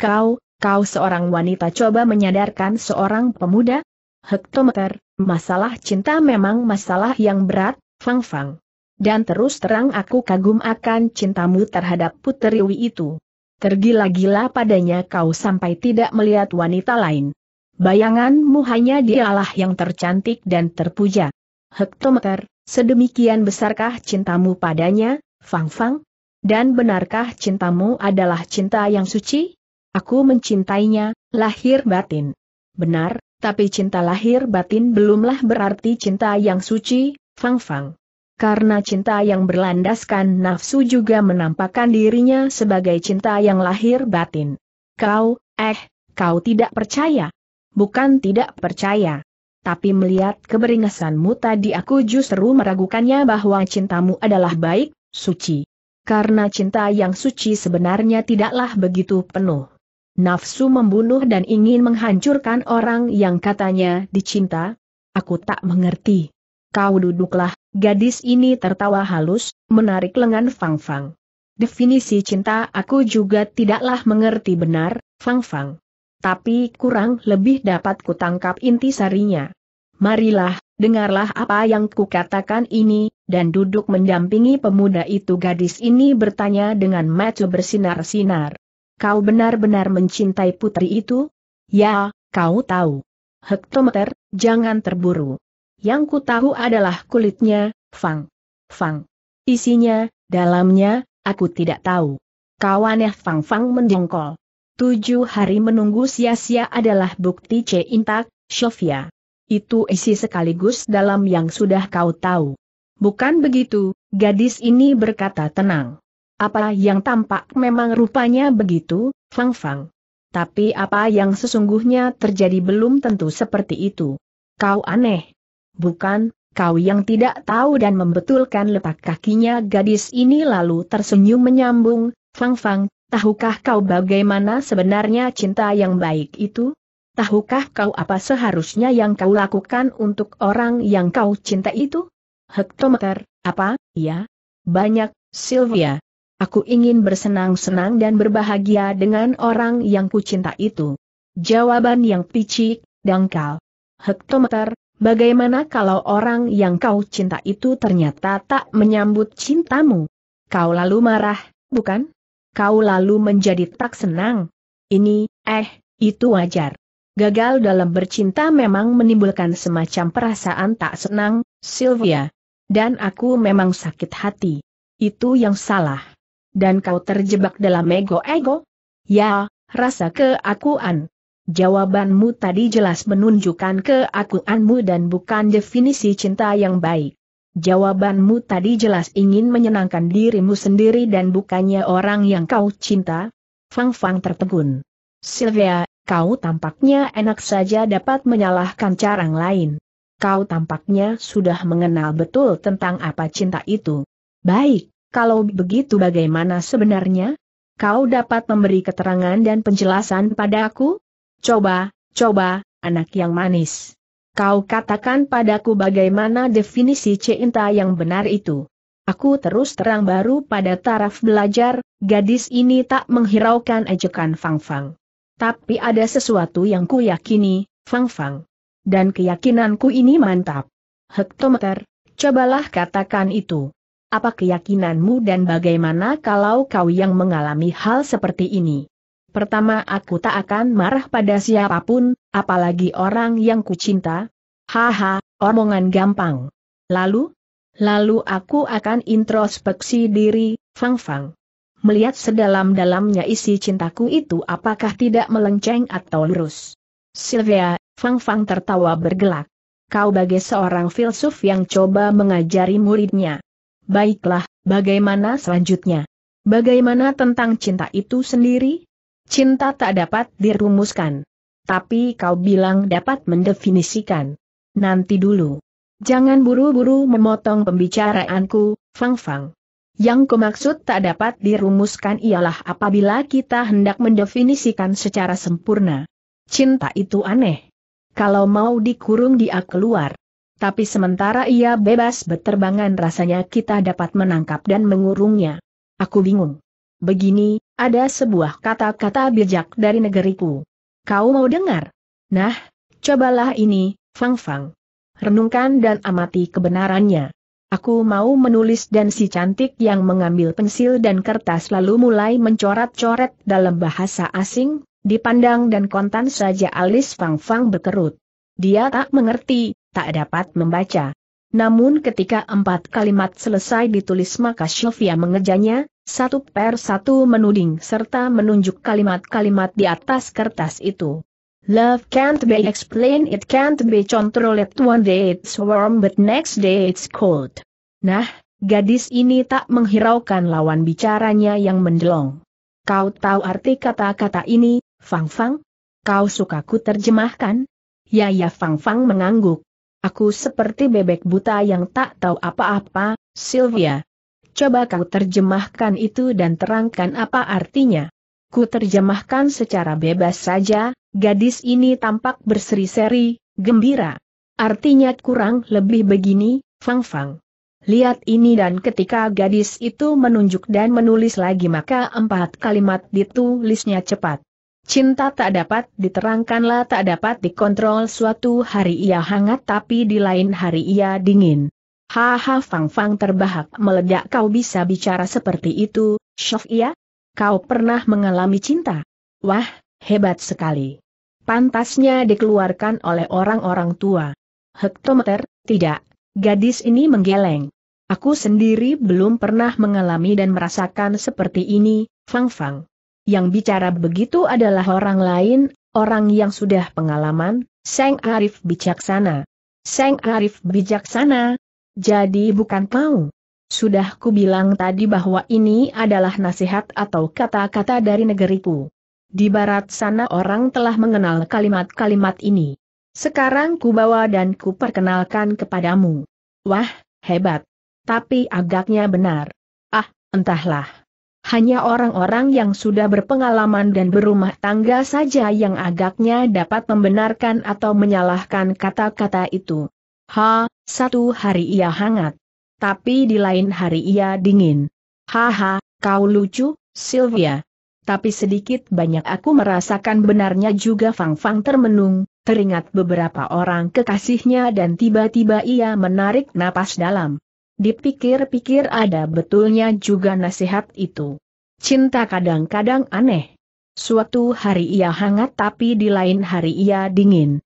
Kau, kau seorang wanita coba menyadarkan seorang pemuda? Hektometer, masalah cinta memang masalah yang berat, Fang Fang dan terus terang aku kagum akan cintamu terhadap Puteri Wi itu. Tergila-gila padanya kau sampai tidak melihat wanita lain. Bayanganmu hanya dialah yang tercantik dan terpuja. Hektometer, sedemikian besarkah cintamu padanya, Fang Fang? Dan benarkah cintamu adalah cinta yang suci? Aku mencintainya, lahir batin. Benar, tapi cinta lahir batin belumlah berarti cinta yang suci, Fang Fang karena cinta yang berlandaskan nafsu juga menampakkan dirinya sebagai cinta yang lahir batin. Kau, eh, kau tidak percaya? Bukan tidak percaya. Tapi melihat keberingasanmu tadi aku justru meragukannya bahwa cintamu adalah baik, suci. Karena cinta yang suci sebenarnya tidaklah begitu penuh. Nafsu membunuh dan ingin menghancurkan orang yang katanya dicinta? Aku tak mengerti. Kau duduklah, gadis ini tertawa halus, menarik lengan Fang Fang. Definisi cinta aku juga tidaklah mengerti benar, Fang Fang. Tapi kurang lebih dapat kutangkap inti sarinya. Marilah, dengarlah apa yang kukatakan ini, dan duduk mendampingi pemuda itu gadis ini bertanya dengan mata bersinar-sinar. Kau benar-benar mencintai putri itu? Ya, kau tahu. Hektometer, jangan terburu. Yang ku tahu adalah kulitnya, Fang. Fang. Isinya, dalamnya, aku tidak tahu. Kawannya Fang Fang mendongkol. Tujuh hari menunggu sia-sia adalah bukti C intak, Sofia. Itu isi sekaligus dalam yang sudah kau tahu. Bukan begitu, gadis ini berkata tenang. Apa yang tampak memang rupanya begitu, Fang Fang. Tapi apa yang sesungguhnya terjadi belum tentu seperti itu. Kau aneh, bukan, kau yang tidak tahu dan membetulkan letak kakinya gadis ini lalu tersenyum menyambung, Fang Fang, tahukah kau bagaimana sebenarnya cinta yang baik itu? Tahukah kau apa seharusnya yang kau lakukan untuk orang yang kau cinta itu? Hektometer, apa, ya? Banyak, Sylvia. Aku ingin bersenang-senang dan berbahagia dengan orang yang kucinta itu. Jawaban yang picik, dangkal. Hektometer, Bagaimana kalau orang yang kau cinta itu ternyata tak menyambut cintamu? Kau lalu marah, bukan? Kau lalu menjadi tak senang. Ini, eh, itu wajar. Gagal dalam bercinta memang menimbulkan semacam perasaan tak senang, Sylvia. Dan aku memang sakit hati. Itu yang salah. Dan kau terjebak dalam ego-ego? Ya, rasa keakuan. Jawabanmu tadi jelas menunjukkan keakuanmu dan bukan definisi cinta yang baik. Jawabanmu tadi jelas ingin menyenangkan dirimu sendiri dan bukannya orang yang kau cinta. Fang Fang tertegun. Sylvia, kau tampaknya enak saja dapat menyalahkan carang lain. Kau tampaknya sudah mengenal betul tentang apa cinta itu. Baik, kalau begitu bagaimana sebenarnya? Kau dapat memberi keterangan dan penjelasan padaku? Coba, coba, anak yang manis. Kau katakan padaku bagaimana definisi cinta yang benar itu. Aku terus terang baru pada taraf belajar, gadis ini tak menghiraukan ejekan Fang Fang. Tapi ada sesuatu yang ku yakini, Fang Fang. Dan keyakinanku ini mantap. Hektometer, cobalah katakan itu. Apa keyakinanmu dan bagaimana kalau kau yang mengalami hal seperti ini? Pertama aku tak akan marah pada siapapun, apalagi orang yang kucinta. Haha, omongan gampang. Lalu? Lalu aku akan introspeksi diri, Fang Fang. Melihat sedalam-dalamnya isi cintaku itu apakah tidak melenceng atau lurus. Sylvia, Fang Fang tertawa bergelak. Kau bagai seorang filsuf yang coba mengajari muridnya. Baiklah, bagaimana selanjutnya? Bagaimana tentang cinta itu sendiri? Cinta tak dapat dirumuskan. Tapi kau bilang dapat mendefinisikan. Nanti dulu. Jangan buru-buru memotong pembicaraanku, Fang Fang. Yang kumaksud tak dapat dirumuskan ialah apabila kita hendak mendefinisikan secara sempurna. Cinta itu aneh. Kalau mau dikurung dia keluar. Tapi sementara ia bebas berterbangan rasanya kita dapat menangkap dan mengurungnya. Aku bingung. Begini, ada sebuah kata-kata bijak dari negeriku. Kau mau dengar? Nah, cobalah ini, Fang Fang. Renungkan dan amati kebenarannya. Aku mau menulis dan si cantik yang mengambil pensil dan kertas lalu mulai mencoret-coret dalam bahasa asing, dipandang dan kontan saja alis Fang Fang berkerut. Dia tak mengerti, tak dapat membaca. Namun ketika empat kalimat selesai ditulis maka Sylvia mengejanya, satu per satu menuding serta menunjuk kalimat-kalimat di atas kertas itu. Love can't be explained, it can't be controlled. One day it's warm, but next day it's cold. Nah, gadis ini tak menghiraukan lawan bicaranya yang mendelong. Kau tahu arti kata-kata ini, Fang Fang? Kau ku terjemahkan? Ya ya Fang Fang mengangguk. Aku seperti bebek buta yang tak tahu apa-apa, Sylvia. Coba kau terjemahkan itu dan terangkan apa artinya. Ku terjemahkan secara bebas saja, gadis ini tampak berseri-seri, gembira. Artinya kurang lebih begini, Fang Fang. Lihat ini dan ketika gadis itu menunjuk dan menulis lagi maka empat kalimat ditulisnya cepat. Cinta tak dapat diterangkanlah tak dapat dikontrol suatu hari ia hangat tapi di lain hari ia dingin. Haha Fang Fang terbahak meledak kau bisa bicara seperti itu, Shof ya? Kau pernah mengalami cinta? Wah, hebat sekali. Pantasnya dikeluarkan oleh orang-orang tua. Hektometer, tidak, gadis ini menggeleng. Aku sendiri belum pernah mengalami dan merasakan seperti ini, Fang Fang. Yang bicara begitu adalah orang lain, orang yang sudah pengalaman, Seng Arif bijaksana. Seng Arif bijaksana, jadi bukan kau. Sudah ku bilang tadi bahwa ini adalah nasihat atau kata-kata dari negeriku. Di barat sana orang telah mengenal kalimat-kalimat ini. Sekarang ku bawa dan ku perkenalkan kepadamu. Wah, hebat. Tapi agaknya benar. Ah, entahlah. Hanya orang-orang yang sudah berpengalaman dan berumah tangga saja yang agaknya dapat membenarkan atau menyalahkan kata-kata itu. Ha, satu hari ia hangat. Tapi di lain hari ia dingin. Haha, kau lucu, Sylvia. Tapi sedikit banyak aku merasakan benarnya juga Fang Fang termenung, teringat beberapa orang kekasihnya dan tiba-tiba ia menarik napas dalam. Dipikir-pikir ada betulnya juga nasihat itu. Cinta kadang-kadang aneh. Suatu hari ia hangat tapi di lain hari ia dingin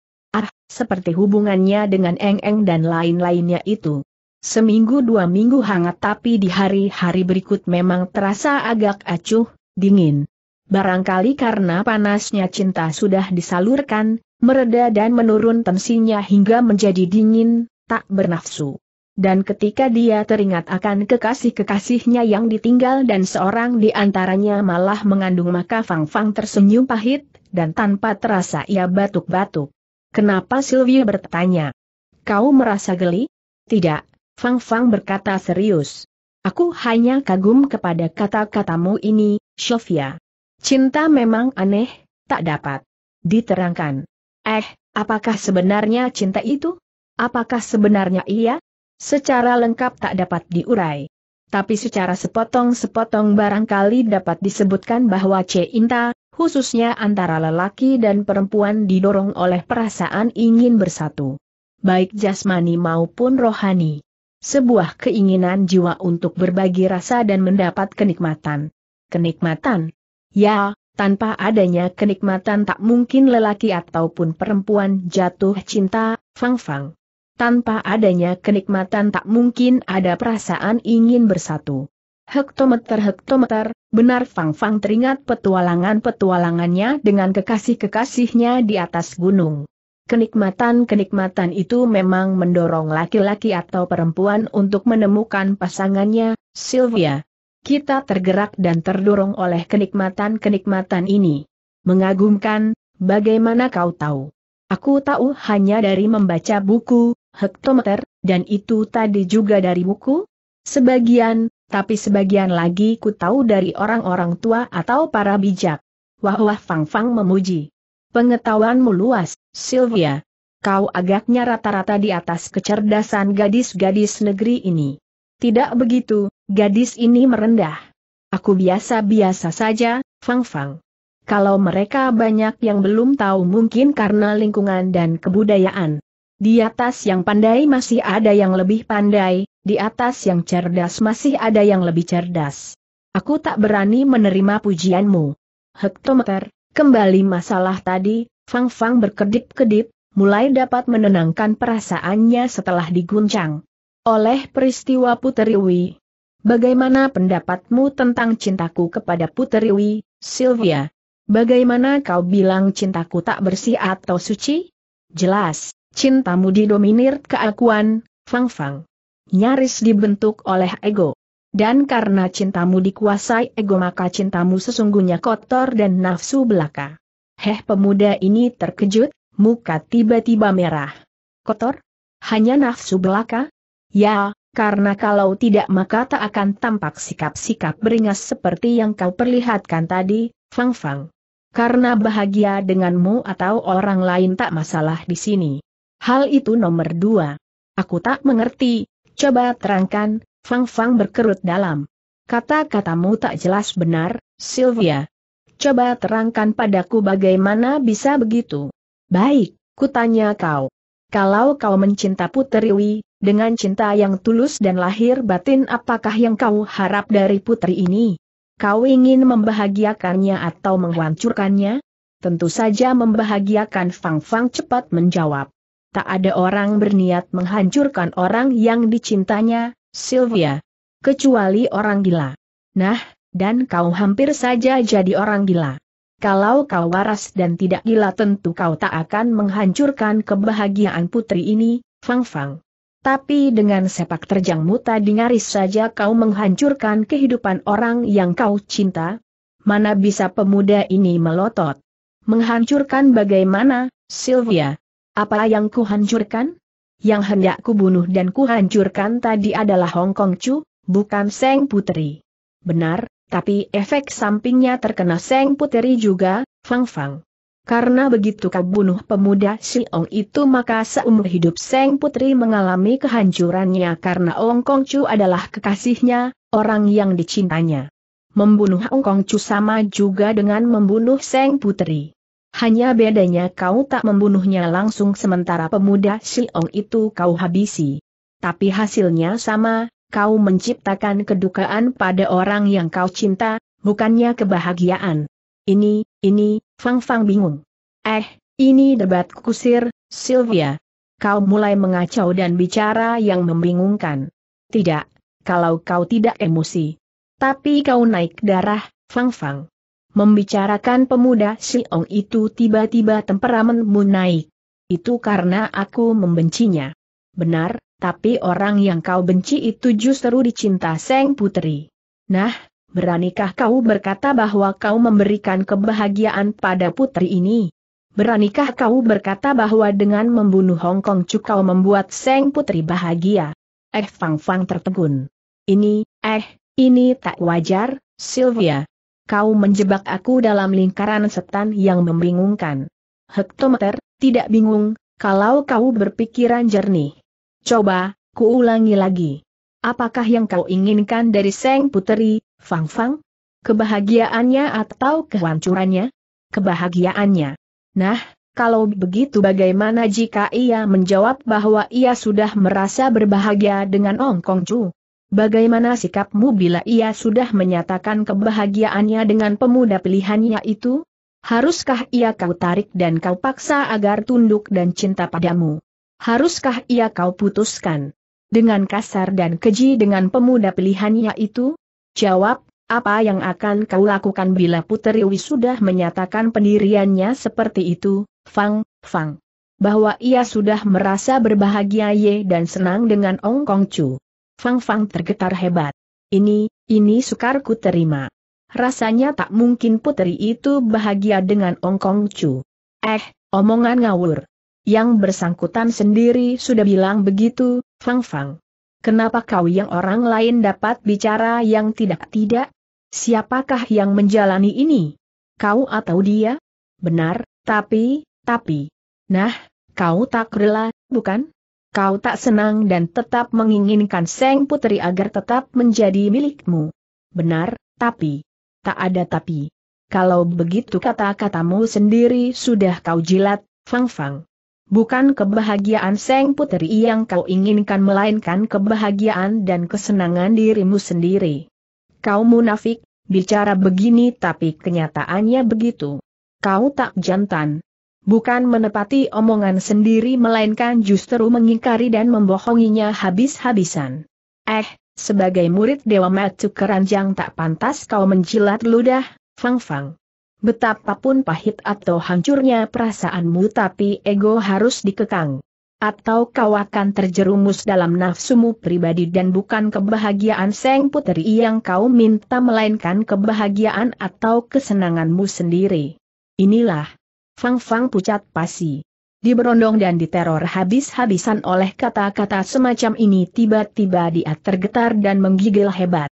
seperti hubungannya dengan Eng-Eng dan lain-lainnya itu. Seminggu dua minggu hangat tapi di hari-hari berikut memang terasa agak acuh, dingin. Barangkali karena panasnya cinta sudah disalurkan, mereda dan menurun tensinya hingga menjadi dingin, tak bernafsu. Dan ketika dia teringat akan kekasih-kekasihnya yang ditinggal dan seorang di antaranya malah mengandung maka Fang Fang tersenyum pahit, dan tanpa terasa ia batuk-batuk. Kenapa Sylvia bertanya? Kau merasa geli? Tidak, Fang Fang berkata serius. Aku hanya kagum kepada kata-katamu ini, Sylvia. Cinta memang aneh, tak dapat diterangkan. Eh, apakah sebenarnya cinta itu? Apakah sebenarnya ia? Secara lengkap tak dapat diurai. Tapi secara sepotong-sepotong barangkali dapat disebutkan bahwa cinta, khususnya antara lelaki dan perempuan didorong oleh perasaan ingin bersatu. Baik jasmani maupun rohani. Sebuah keinginan jiwa untuk berbagi rasa dan mendapat kenikmatan. Kenikmatan? Ya, tanpa adanya kenikmatan tak mungkin lelaki ataupun perempuan jatuh cinta, fang-fang. Tanpa adanya kenikmatan tak mungkin ada perasaan ingin bersatu. Hektometer-hektometer, benar Fang Fang teringat petualangan-petualangannya dengan kekasih-kekasihnya di atas gunung. Kenikmatan-kenikmatan itu memang mendorong laki-laki atau perempuan untuk menemukan pasangannya, Sylvia. Kita tergerak dan terdorong oleh kenikmatan-kenikmatan ini. Mengagumkan, bagaimana kau tahu? Aku tahu hanya dari membaca buku, hektometer, dan itu tadi juga dari buku? Sebagian, tapi sebagian lagi ku tahu dari orang-orang tua atau para bijak. Wah wah Fang Fang memuji. Pengetahuanmu luas, Sylvia. Kau agaknya rata-rata di atas kecerdasan gadis-gadis negeri ini. Tidak begitu, gadis ini merendah. Aku biasa-biasa saja, Fang Fang. Kalau mereka banyak yang belum tahu mungkin karena lingkungan dan kebudayaan. Di atas yang pandai masih ada yang lebih pandai, di atas yang cerdas masih ada yang lebih cerdas. Aku tak berani menerima pujianmu. Hektometer, kembali masalah tadi, Fang Fang berkedip-kedip, mulai dapat menenangkan perasaannya setelah diguncang oleh peristiwa Puteri Wi. Bagaimana pendapatmu tentang cintaku kepada Puteri Wi, Sylvia? Bagaimana kau bilang cintaku tak bersih atau suci? Jelas, cintamu didominir keakuan, Fang Fang nyaris dibentuk oleh ego. Dan karena cintamu dikuasai ego maka cintamu sesungguhnya kotor dan nafsu belaka. Heh pemuda ini terkejut, muka tiba-tiba merah. Kotor? Hanya nafsu belaka? Ya, karena kalau tidak maka tak akan tampak sikap-sikap beringas seperti yang kau perlihatkan tadi, Fang Fang. Karena bahagia denganmu atau orang lain tak masalah di sini. Hal itu nomor dua. Aku tak mengerti, Coba terangkan, Fang Fang berkerut dalam. Kata-katamu tak jelas benar, Sylvia. Coba terangkan padaku bagaimana bisa begitu. Baik, kutanya kau. Kalau kau mencinta Putri Wi, dengan cinta yang tulus dan lahir batin apakah yang kau harap dari putri ini? Kau ingin membahagiakannya atau menghancurkannya? Tentu saja membahagiakan Fang Fang cepat menjawab tak ada orang berniat menghancurkan orang yang dicintanya, Sylvia. Kecuali orang gila. Nah, dan kau hampir saja jadi orang gila. Kalau kau waras dan tidak gila tentu kau tak akan menghancurkan kebahagiaan putri ini, Fang Fang. Tapi dengan sepak terjangmu tadi nyaris saja kau menghancurkan kehidupan orang yang kau cinta. Mana bisa pemuda ini melotot? Menghancurkan bagaimana, Sylvia? Apa yang kuhancurkan? Yang hendak kubunuh dan kuhancurkan tadi adalah Hong Kong Chu, bukan Seng Putri. Benar, tapi efek sampingnya terkena Seng Putri juga, Fang Fang. Karena begitu kau bunuh pemuda Ong itu maka seumur hidup Seng Putri mengalami kehancurannya karena Hong Kong Chu adalah kekasihnya, orang yang dicintanya. Membunuh Hong Kong Chu sama juga dengan membunuh Seng Putri. Hanya bedanya kau tak membunuhnya langsung sementara pemuda Siong itu kau habisi. Tapi hasilnya sama, kau menciptakan kedukaan pada orang yang kau cinta, bukannya kebahagiaan. Ini, ini, Fang Fang bingung. Eh, ini debat kusir, Sylvia. Kau mulai mengacau dan bicara yang membingungkan. Tidak, kalau kau tidak emosi. Tapi kau naik darah, Fang Fang. Membicarakan pemuda Ong itu tiba-tiba temperamenmu naik. Itu karena aku membencinya. Benar, tapi orang yang kau benci itu justru dicinta Seng Putri. Nah, beranikah kau berkata bahwa kau memberikan kebahagiaan pada putri ini? Beranikah kau berkata bahwa dengan membunuh Hong Kong Chu kau membuat Seng Putri bahagia? Eh Fang Fang tertegun. Ini, eh, ini tak wajar, Sylvia kau menjebak aku dalam lingkaran setan yang membingungkan. Hektometer, tidak bingung, kalau kau berpikiran jernih. Coba, kuulangi lagi. Apakah yang kau inginkan dari Seng Puteri, Fang Fang? Kebahagiaannya atau kehancurannya? Kebahagiaannya. Nah, kalau begitu bagaimana jika ia menjawab bahwa ia sudah merasa berbahagia dengan Ong Kong Chu? Bagaimana sikapmu bila ia sudah menyatakan kebahagiaannya dengan pemuda pilihannya itu? Haruskah ia kau tarik dan kau paksa agar tunduk dan cinta padamu? Haruskah ia kau putuskan? Dengan kasar dan keji dengan pemuda pilihannya itu? Jawab, apa yang akan kau lakukan bila Puteri sudah menyatakan pendiriannya seperti itu, Fang, Fang? Bahwa ia sudah merasa berbahagia ye dan senang dengan Ong Kong Chu. Fang Fang tergetar hebat. Ini, ini sukar ku terima. Rasanya tak mungkin putri itu bahagia dengan Kong Chu. Eh, omongan ngawur. Yang bersangkutan sendiri sudah bilang begitu, Fang Fang. Kenapa kau yang orang lain dapat bicara yang tidak-tidak? Siapakah yang menjalani ini? Kau atau dia? Benar, tapi, tapi. Nah, kau tak rela, bukan? kau tak senang dan tetap menginginkan Seng Putri agar tetap menjadi milikmu. Benar, tapi... Tak ada tapi. Kalau begitu kata-katamu sendiri sudah kau jilat, Fang Fang. Bukan kebahagiaan Seng Putri yang kau inginkan melainkan kebahagiaan dan kesenangan dirimu sendiri. Kau munafik, bicara begini tapi kenyataannya begitu. Kau tak jantan, bukan menepati omongan sendiri melainkan justru mengingkari dan membohonginya habis-habisan. Eh, sebagai murid Dewa Matsu Keranjang tak pantas kau menjilat ludah, Fang Fang. Betapapun pahit atau hancurnya perasaanmu tapi ego harus dikekang. Atau kau akan terjerumus dalam nafsumu pribadi dan bukan kebahagiaan Seng Putri yang kau minta melainkan kebahagiaan atau kesenanganmu sendiri. Inilah Fang Fang pucat pasi. Diberondong dan diteror habis-habisan oleh kata-kata semacam ini tiba-tiba dia tergetar dan menggigil hebat.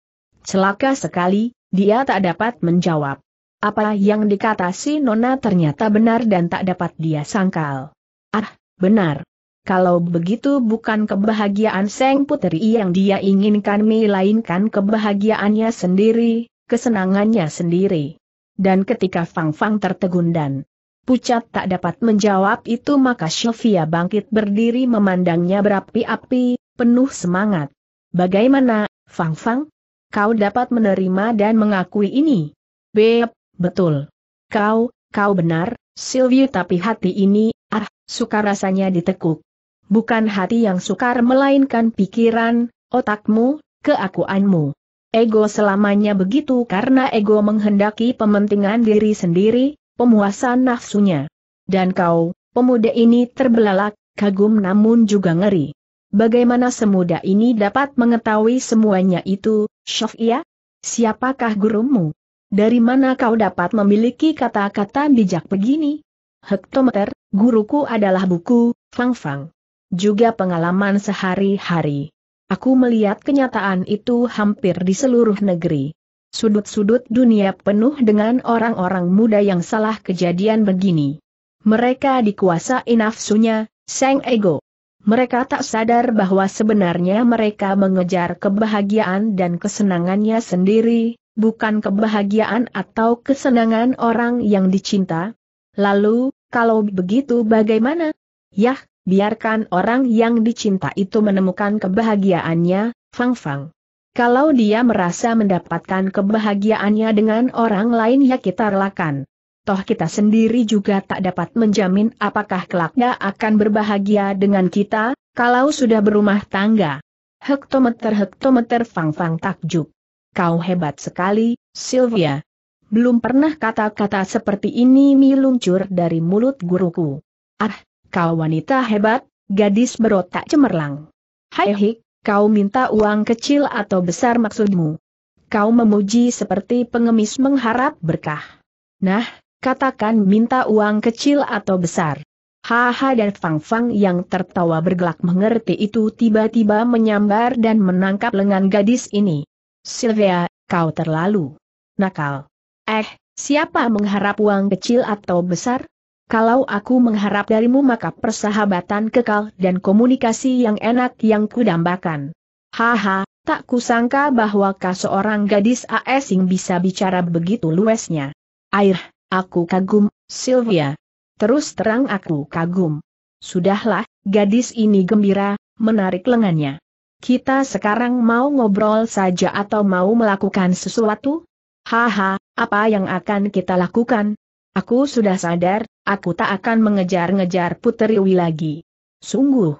Celaka sekali, dia tak dapat menjawab. Apa yang dikata si Nona ternyata benar dan tak dapat dia sangkal. Ah, benar. Kalau begitu bukan kebahagiaan Seng puteri yang dia inginkan melainkan kebahagiaannya sendiri, kesenangannya sendiri. Dan ketika Fang Fang tertegun dan Pucat tak dapat menjawab itu maka Sylvia bangkit berdiri memandangnya berapi-api, penuh semangat. Bagaimana, Fang Fang? Kau dapat menerima dan mengakui ini? Beb, betul. Kau, kau benar, Sylvia tapi hati ini, ah, sukar rasanya ditekuk. Bukan hati yang sukar melainkan pikiran, otakmu, keakuanmu. Ego selamanya begitu karena ego menghendaki pementingan diri sendiri, pemuasan nafsunya. Dan kau, pemuda ini terbelalak, kagum namun juga ngeri. Bagaimana semuda ini dapat mengetahui semuanya itu, Shofia? Siapakah gurumu? Dari mana kau dapat memiliki kata-kata bijak begini? Hektometer, guruku adalah buku, Fang Fang. Juga pengalaman sehari-hari. Aku melihat kenyataan itu hampir di seluruh negeri. Sudut-sudut dunia penuh dengan orang-orang muda yang salah kejadian begini. Mereka dikuasai nafsunya, sang ego. Mereka tak sadar bahwa sebenarnya mereka mengejar kebahagiaan dan kesenangannya sendiri, bukan kebahagiaan atau kesenangan orang yang dicinta. Lalu, kalau begitu bagaimana? Yah, biarkan orang yang dicinta itu menemukan kebahagiaannya, Fang Fang. Kalau dia merasa mendapatkan kebahagiaannya dengan orang lain ya kita relakan. Toh kita sendiri juga tak dapat menjamin apakah kelaknya akan berbahagia dengan kita, kalau sudah berumah tangga. Hektometer-hektometer Fang-Fang takjub. Kau hebat sekali, Sylvia. Belum pernah kata-kata seperti ini miluncur dari mulut guruku. Ah, kau wanita hebat, gadis berotak cemerlang. Hai hik, Kau minta uang kecil atau besar maksudmu. Kau memuji seperti pengemis mengharap berkah. Nah, katakan minta uang kecil atau besar. Haha dan Fang Fang yang tertawa bergelak mengerti itu tiba-tiba menyambar dan menangkap lengan gadis ini. Sylvia, kau terlalu nakal. Eh, siapa mengharap uang kecil atau besar? Kalau aku mengharap darimu maka persahabatan kekal dan komunikasi yang enak yang kudambakan. Haha, tak kusangka bahwa kau seorang gadis asing bisa bicara begitu luasnya. Air, aku kagum, Sylvia. Terus terang aku kagum. Sudahlah, gadis ini gembira, menarik lengannya. Kita sekarang mau ngobrol saja atau mau melakukan sesuatu? Haha, apa yang akan kita lakukan? Aku sudah sadar, aku tak akan mengejar-ngejar Wi lagi. Sungguh.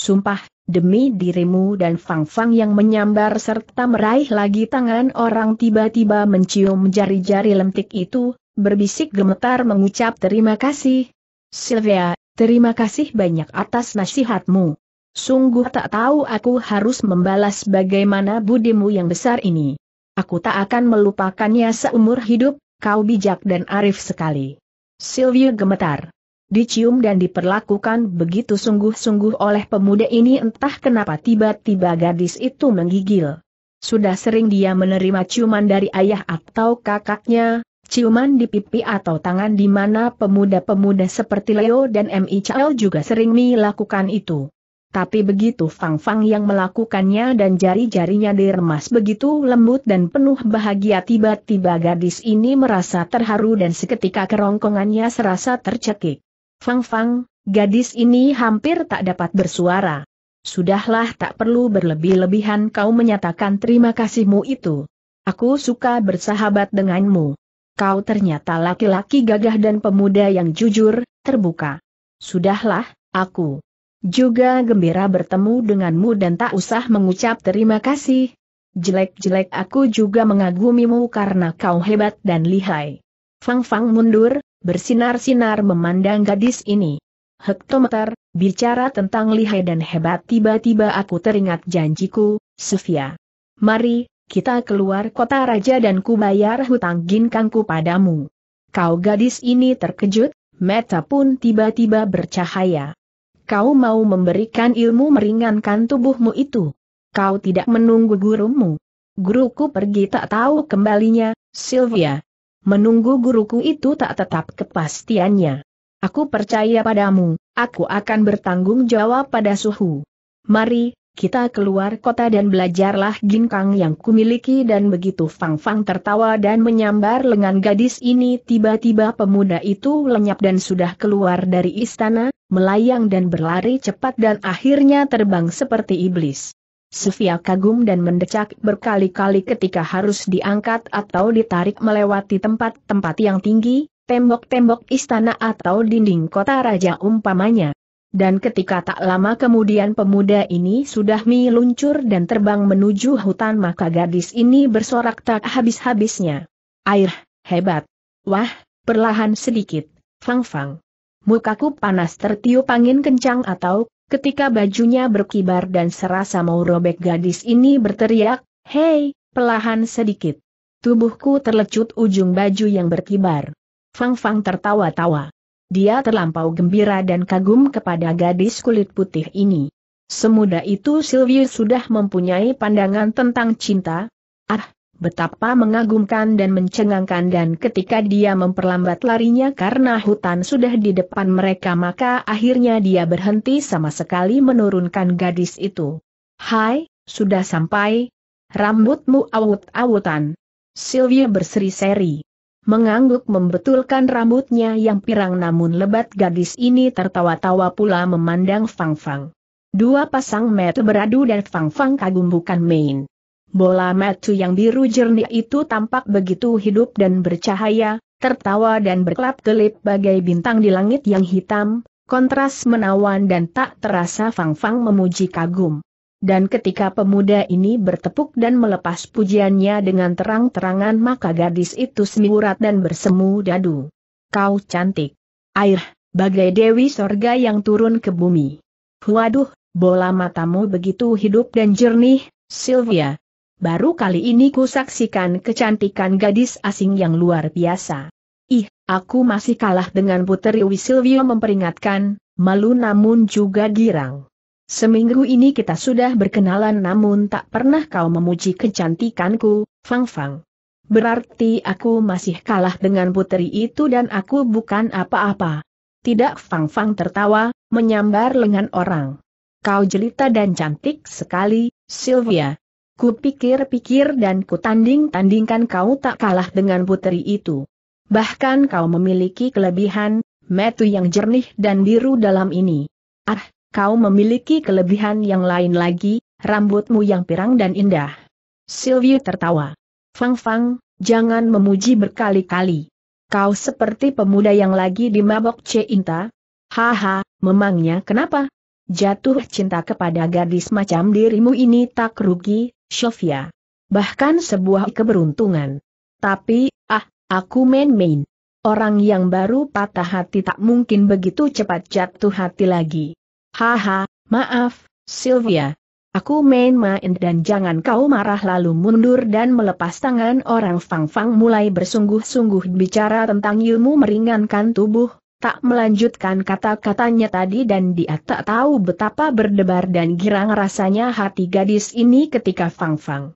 Sumpah, demi dirimu dan Fang Fang yang menyambar serta meraih lagi tangan orang tiba-tiba mencium jari-jari lentik itu, berbisik gemetar mengucap terima kasih. Sylvia, terima kasih banyak atas nasihatmu. Sungguh tak tahu aku harus membalas bagaimana budimu yang besar ini. Aku tak akan melupakannya seumur hidup, kau bijak dan arif sekali. Sylvia gemetar. Dicium dan diperlakukan begitu sungguh-sungguh oleh pemuda ini entah kenapa tiba-tiba gadis itu menggigil. Sudah sering dia menerima ciuman dari ayah atau kakaknya, ciuman di pipi atau tangan di mana pemuda-pemuda seperti Leo dan M.I.C.L. juga sering melakukan itu. Tapi begitu Fang Fang yang melakukannya dan jari-jarinya diremas begitu lembut dan penuh bahagia tiba-tiba gadis ini merasa terharu dan seketika kerongkongannya serasa tercekik. Fang Fang, gadis ini hampir tak dapat bersuara. Sudahlah tak perlu berlebih-lebihan kau menyatakan terima kasihmu itu. Aku suka bersahabat denganmu. Kau ternyata laki-laki gagah dan pemuda yang jujur, terbuka. Sudahlah, aku juga gembira bertemu denganmu dan tak usah mengucap terima kasih. Jelek-jelek aku juga mengagumimu karena kau hebat dan lihai. Fang Fang mundur, bersinar-sinar memandang gadis ini. Hektometer, bicara tentang lihai dan hebat tiba-tiba aku teringat janjiku, Sufia. Mari, kita keluar kota raja dan kubayar bayar hutang ginkangku padamu. Kau gadis ini terkejut, mata pun tiba-tiba bercahaya kau mau memberikan ilmu meringankan tubuhmu itu. Kau tidak menunggu gurumu. Guruku pergi tak tahu kembalinya, Sylvia. Menunggu guruku itu tak tetap kepastiannya. Aku percaya padamu, aku akan bertanggung jawab pada suhu. Mari, kita keluar kota dan belajarlah ginkang yang kumiliki dan begitu Fang Fang tertawa dan menyambar lengan gadis ini tiba-tiba pemuda itu lenyap dan sudah keluar dari istana, melayang dan berlari cepat dan akhirnya terbang seperti iblis. Sofia kagum dan mendecak berkali-kali ketika harus diangkat atau ditarik melewati tempat-tempat yang tinggi, tembok-tembok istana atau dinding kota raja umpamanya. Dan ketika tak lama kemudian pemuda ini sudah meluncur dan terbang menuju hutan maka gadis ini bersorak tak habis-habisnya. Air, hebat. Wah, perlahan sedikit, fang-fang. Mukaku panas tertiup angin kencang atau, ketika bajunya berkibar dan serasa mau robek gadis ini berteriak, Hei, perlahan sedikit. Tubuhku terlecut ujung baju yang berkibar. Fang-fang tertawa-tawa. Dia terlampau gembira dan kagum kepada gadis kulit putih ini. Semuda itu Silvius sudah mempunyai pandangan tentang cinta. Ah, betapa mengagumkan dan mencengangkan dan ketika dia memperlambat larinya karena hutan sudah di depan mereka maka akhirnya dia berhenti sama sekali menurunkan gadis itu. Hai, sudah sampai. Rambutmu awut-awutan. Sylvia berseri-seri mengangguk membetulkan rambutnya yang pirang namun lebat gadis ini tertawa-tawa pula memandang Fang Fang. Dua pasang mata beradu dan Fang Fang kagum bukan main. Bola metu yang biru jernih itu tampak begitu hidup dan bercahaya, tertawa dan berkelap-kelip bagai bintang di langit yang hitam, kontras menawan dan tak terasa Fang Fang memuji kagum. Dan ketika pemuda ini bertepuk dan melepas pujiannya dengan terang-terangan maka gadis itu semiurat dan bersemu dadu. Kau cantik. Air, bagai dewi sorga yang turun ke bumi. Waduh, bola matamu begitu hidup dan jernih, Sylvia. Baru kali ini ku saksikan kecantikan gadis asing yang luar biasa. Ih, aku masih kalah dengan puteri Wisilvio memperingatkan, malu namun juga girang. Seminggu ini kita sudah berkenalan namun tak pernah kau memuji kecantikanku, Fang Fang. Berarti aku masih kalah dengan putri itu dan aku bukan apa-apa. Tidak Fang Fang tertawa, menyambar lengan orang. Kau jelita dan cantik sekali, Sylvia. Ku pikir-pikir dan ku tanding-tandingkan kau tak kalah dengan putri itu. Bahkan kau memiliki kelebihan, metu yang jernih dan biru dalam ini. Ah, kau memiliki kelebihan yang lain lagi, rambutmu yang pirang dan indah. Sylvie tertawa. Fang Fang, jangan memuji berkali-kali. Kau seperti pemuda yang lagi dimabok cinta. Haha, memangnya kenapa? Jatuh cinta kepada gadis macam dirimu ini tak rugi, Sofia. Bahkan sebuah keberuntungan. Tapi, ah, aku main-main. Orang yang baru patah hati tak mungkin begitu cepat jatuh hati lagi. Haha, maaf, Sylvia. Aku main-main dan jangan kau marah lalu mundur dan melepas tangan orang Fang Fang mulai bersungguh-sungguh bicara tentang ilmu meringankan tubuh, tak melanjutkan kata-katanya tadi dan dia tak tahu betapa berdebar dan girang rasanya hati gadis ini ketika Fang Fang.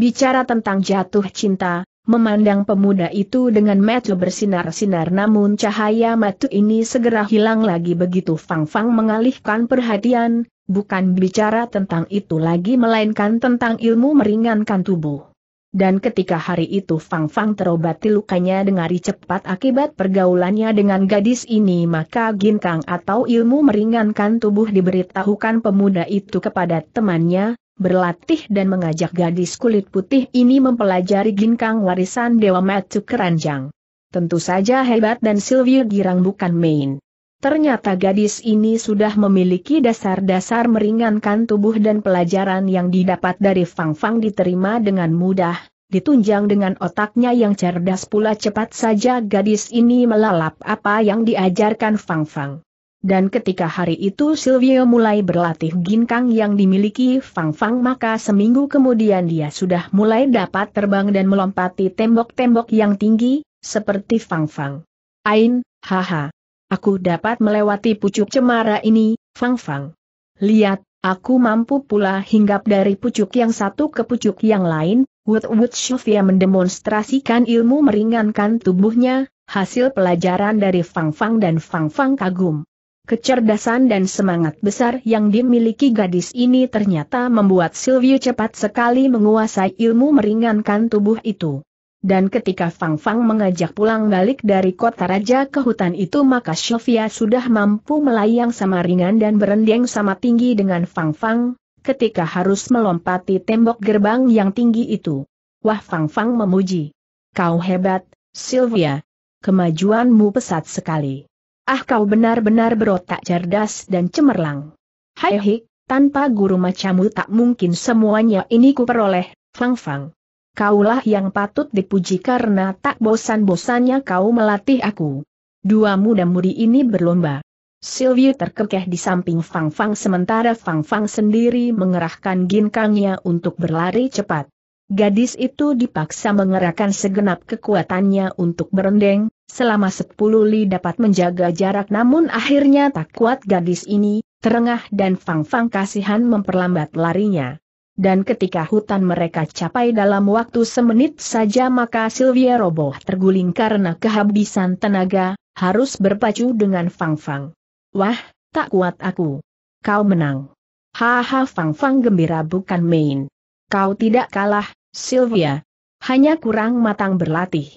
Bicara tentang jatuh cinta, Memandang pemuda itu dengan mata bersinar-sinar namun cahaya mata ini segera hilang lagi begitu Fang Fang mengalihkan perhatian, bukan bicara tentang itu lagi melainkan tentang ilmu meringankan tubuh. Dan ketika hari itu Fang Fang terobati lukanya dengan cepat akibat pergaulannya dengan gadis ini maka ginkang atau ilmu meringankan tubuh diberitahukan pemuda itu kepada temannya, berlatih dan mengajak gadis kulit putih ini mempelajari ginkang warisan Dewa Matu Keranjang. Tentu saja hebat dan Sylvia Girang bukan main. Ternyata gadis ini sudah memiliki dasar-dasar meringankan tubuh dan pelajaran yang didapat dari Fang Fang diterima dengan mudah, ditunjang dengan otaknya yang cerdas pula cepat saja gadis ini melalap apa yang diajarkan Fang Fang. Dan ketika hari itu Silvio mulai berlatih ginkang yang dimiliki Fang Fang maka seminggu kemudian dia sudah mulai dapat terbang dan melompati tembok-tembok yang tinggi, seperti Fang Fang. Ain, haha. Aku dapat melewati pucuk cemara ini, Fang Fang. Lihat, aku mampu pula hinggap dari pucuk yang satu ke pucuk yang lain, Wood Wood Shufia mendemonstrasikan ilmu meringankan tubuhnya, hasil pelajaran dari Fang Fang dan Fang Fang kagum. Kecerdasan dan semangat besar yang dimiliki gadis ini ternyata membuat Silvio cepat sekali menguasai ilmu meringankan tubuh itu. Dan ketika Fang Fang mengajak pulang balik dari kota raja ke hutan itu maka Sylvia sudah mampu melayang sama ringan dan berendeng sama tinggi dengan Fang Fang, ketika harus melompati tembok gerbang yang tinggi itu. Wah Fang Fang memuji. Kau hebat, Sylvia. Kemajuanmu pesat sekali. Ah kau benar-benar berotak cerdas dan cemerlang. Hai tanpa guru macammu tak mungkin semuanya ini kuperoleh, Fang Fang. Kaulah yang patut dipuji karena tak bosan-bosannya kau melatih aku. Dua muda muri ini berlomba. Silvio terkekeh di samping Fang Fang sementara Fang Fang sendiri mengerahkan ginkangnya untuk berlari cepat. Gadis itu dipaksa mengerahkan segenap kekuatannya untuk berendeng, selama sepuluh li dapat menjaga jarak namun akhirnya tak kuat gadis ini, terengah dan Fang Fang kasihan memperlambat larinya. Dan ketika hutan mereka capai dalam waktu semenit saja maka Sylvia roboh terguling karena kehabisan tenaga, harus berpacu dengan Fang Fang. Wah, tak kuat aku. Kau menang. Haha Fang Fang gembira bukan main. Kau tidak kalah, Sylvia. Hanya kurang matang berlatih.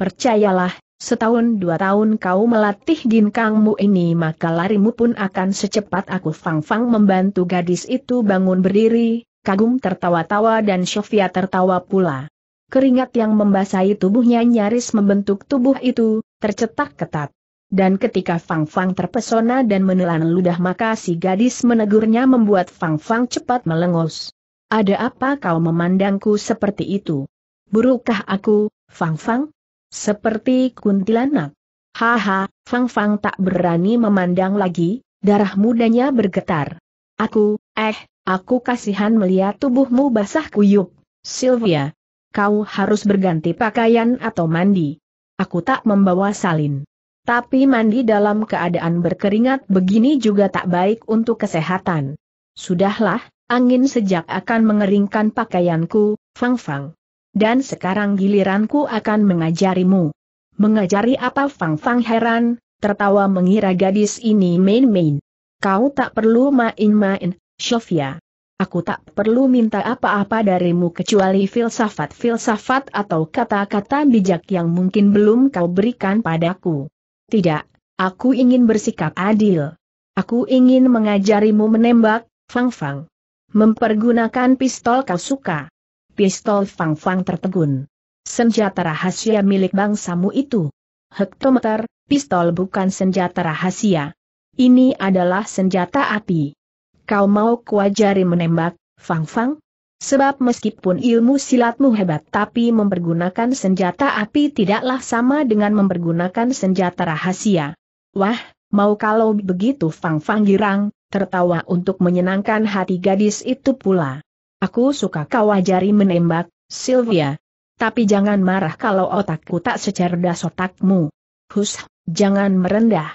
Percayalah, setahun dua tahun kau melatih ginkangmu ini maka larimu pun akan secepat aku fang-fang membantu gadis itu bangun berdiri, kagum tertawa-tawa dan Sylvia tertawa pula. Keringat yang membasahi tubuhnya nyaris membentuk tubuh itu, tercetak ketat. Dan ketika Fang Fang terpesona dan menelan ludah maka si gadis menegurnya membuat Fang Fang cepat melengus. Ada apa kau memandangku seperti itu? Burukkah aku, Fang Fang? Seperti kuntilanak. Haha, Fang Fang tak berani memandang lagi, darah mudanya bergetar. Aku, eh, aku kasihan melihat tubuhmu basah kuyup. Sylvia, kau harus berganti pakaian atau mandi. Aku tak membawa salin. Tapi mandi dalam keadaan berkeringat begini juga tak baik untuk kesehatan. Sudahlah, Angin sejak akan mengeringkan pakaianku, Fang Fang. Dan sekarang giliranku akan mengajarimu. Mengajari apa Fang Fang heran, tertawa mengira gadis ini main-main. Kau tak perlu main-main, Sofia. Aku tak perlu minta apa-apa darimu kecuali filsafat-filsafat atau kata-kata bijak yang mungkin belum kau berikan padaku. Tidak, aku ingin bersikap adil. Aku ingin mengajarimu menembak, Fang Fang. Mempergunakan pistol kau suka. Pistol Fang Fang tertegun. Senjata rahasia milik bangsamu itu. Hektometer, pistol bukan senjata rahasia. Ini adalah senjata api. Kau mau kuajari menembak, Fang Fang? Sebab meskipun ilmu silatmu hebat tapi mempergunakan senjata api tidaklah sama dengan mempergunakan senjata rahasia. Wah, mau kalau begitu Fang Fang girang, tertawa untuk menyenangkan hati gadis itu pula. Aku suka kau ajari menembak, Sylvia. Tapi jangan marah kalau otakku tak secerdas otakmu. Hus, jangan merendah.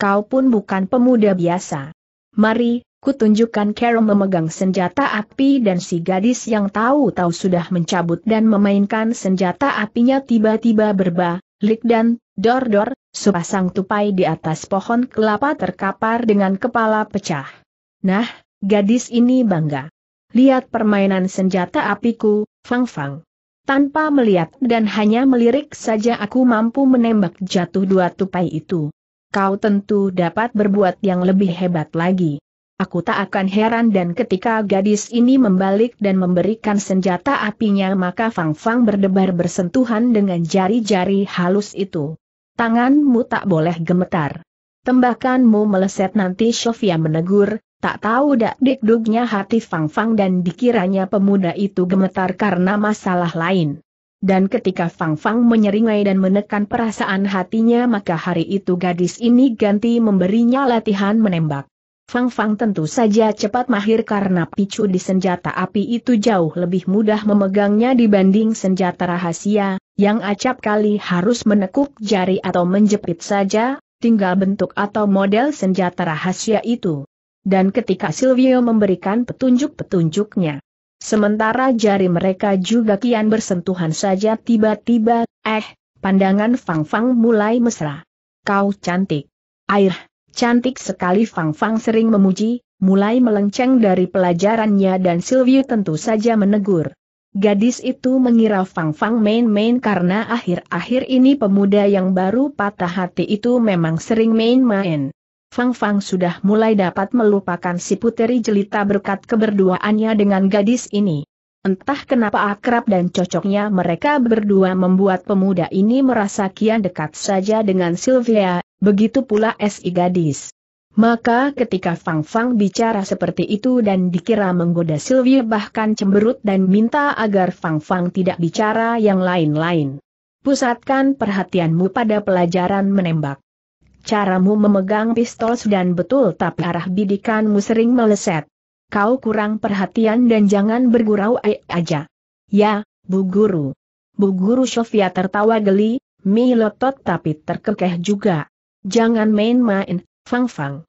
Kau pun bukan pemuda biasa. Mari, kutunjukkan Carol memegang senjata api dan si gadis yang tahu-tahu sudah mencabut dan memainkan senjata apinya tiba-tiba berbah. Lik dan dor-dor, sepasang tupai di atas pohon kelapa terkapar dengan kepala pecah. Nah, gadis ini bangga. Lihat permainan senjata apiku, Fang Fang. Tanpa melihat dan hanya melirik saja aku mampu menembak jatuh dua tupai itu. Kau tentu dapat berbuat yang lebih hebat lagi. Aku tak akan heran dan ketika gadis ini membalik dan memberikan senjata apinya maka Fang Fang berdebar bersentuhan dengan jari-jari halus itu. Tanganmu tak boleh gemetar. Tembakanmu meleset nanti Sofia menegur, tak tahu dak dikdugnya hati Fang Fang dan dikiranya pemuda itu gemetar karena masalah lain. Dan ketika Fang Fang menyeringai dan menekan perasaan hatinya maka hari itu gadis ini ganti memberinya latihan menembak. Fang Fang tentu saja cepat mahir karena picu di senjata api itu jauh lebih mudah memegangnya dibanding senjata rahasia, yang acap kali harus menekuk jari atau menjepit saja, tinggal bentuk atau model senjata rahasia itu. Dan ketika Silvio memberikan petunjuk-petunjuknya, sementara jari mereka juga kian bersentuhan saja tiba-tiba, eh, pandangan Fang Fang mulai mesra. Kau cantik. Air, Cantik sekali Fang Fang sering memuji, mulai melenceng dari pelajarannya dan Silvio tentu saja menegur. Gadis itu mengira Fang Fang main-main karena akhir-akhir ini pemuda yang baru patah hati itu memang sering main-main. Fang Fang sudah mulai dapat melupakan si puteri jelita berkat keberduaannya dengan gadis ini. Entah kenapa akrab dan cocoknya mereka berdua membuat pemuda ini merasa kian dekat saja dengan Sylvia, begitu pula si gadis. Maka ketika Fang Fang bicara seperti itu dan dikira menggoda Sylvia bahkan cemberut dan minta agar Fang Fang tidak bicara yang lain-lain. Pusatkan perhatianmu pada pelajaran menembak. Caramu memegang pistol dan betul tapi arah bidikanmu sering meleset kau kurang perhatian dan jangan bergurau aja. Ya, Bu Guru. Bu Guru Sofia tertawa geli, mi lotot tapi terkekeh juga. Jangan main-main, Fang Fang.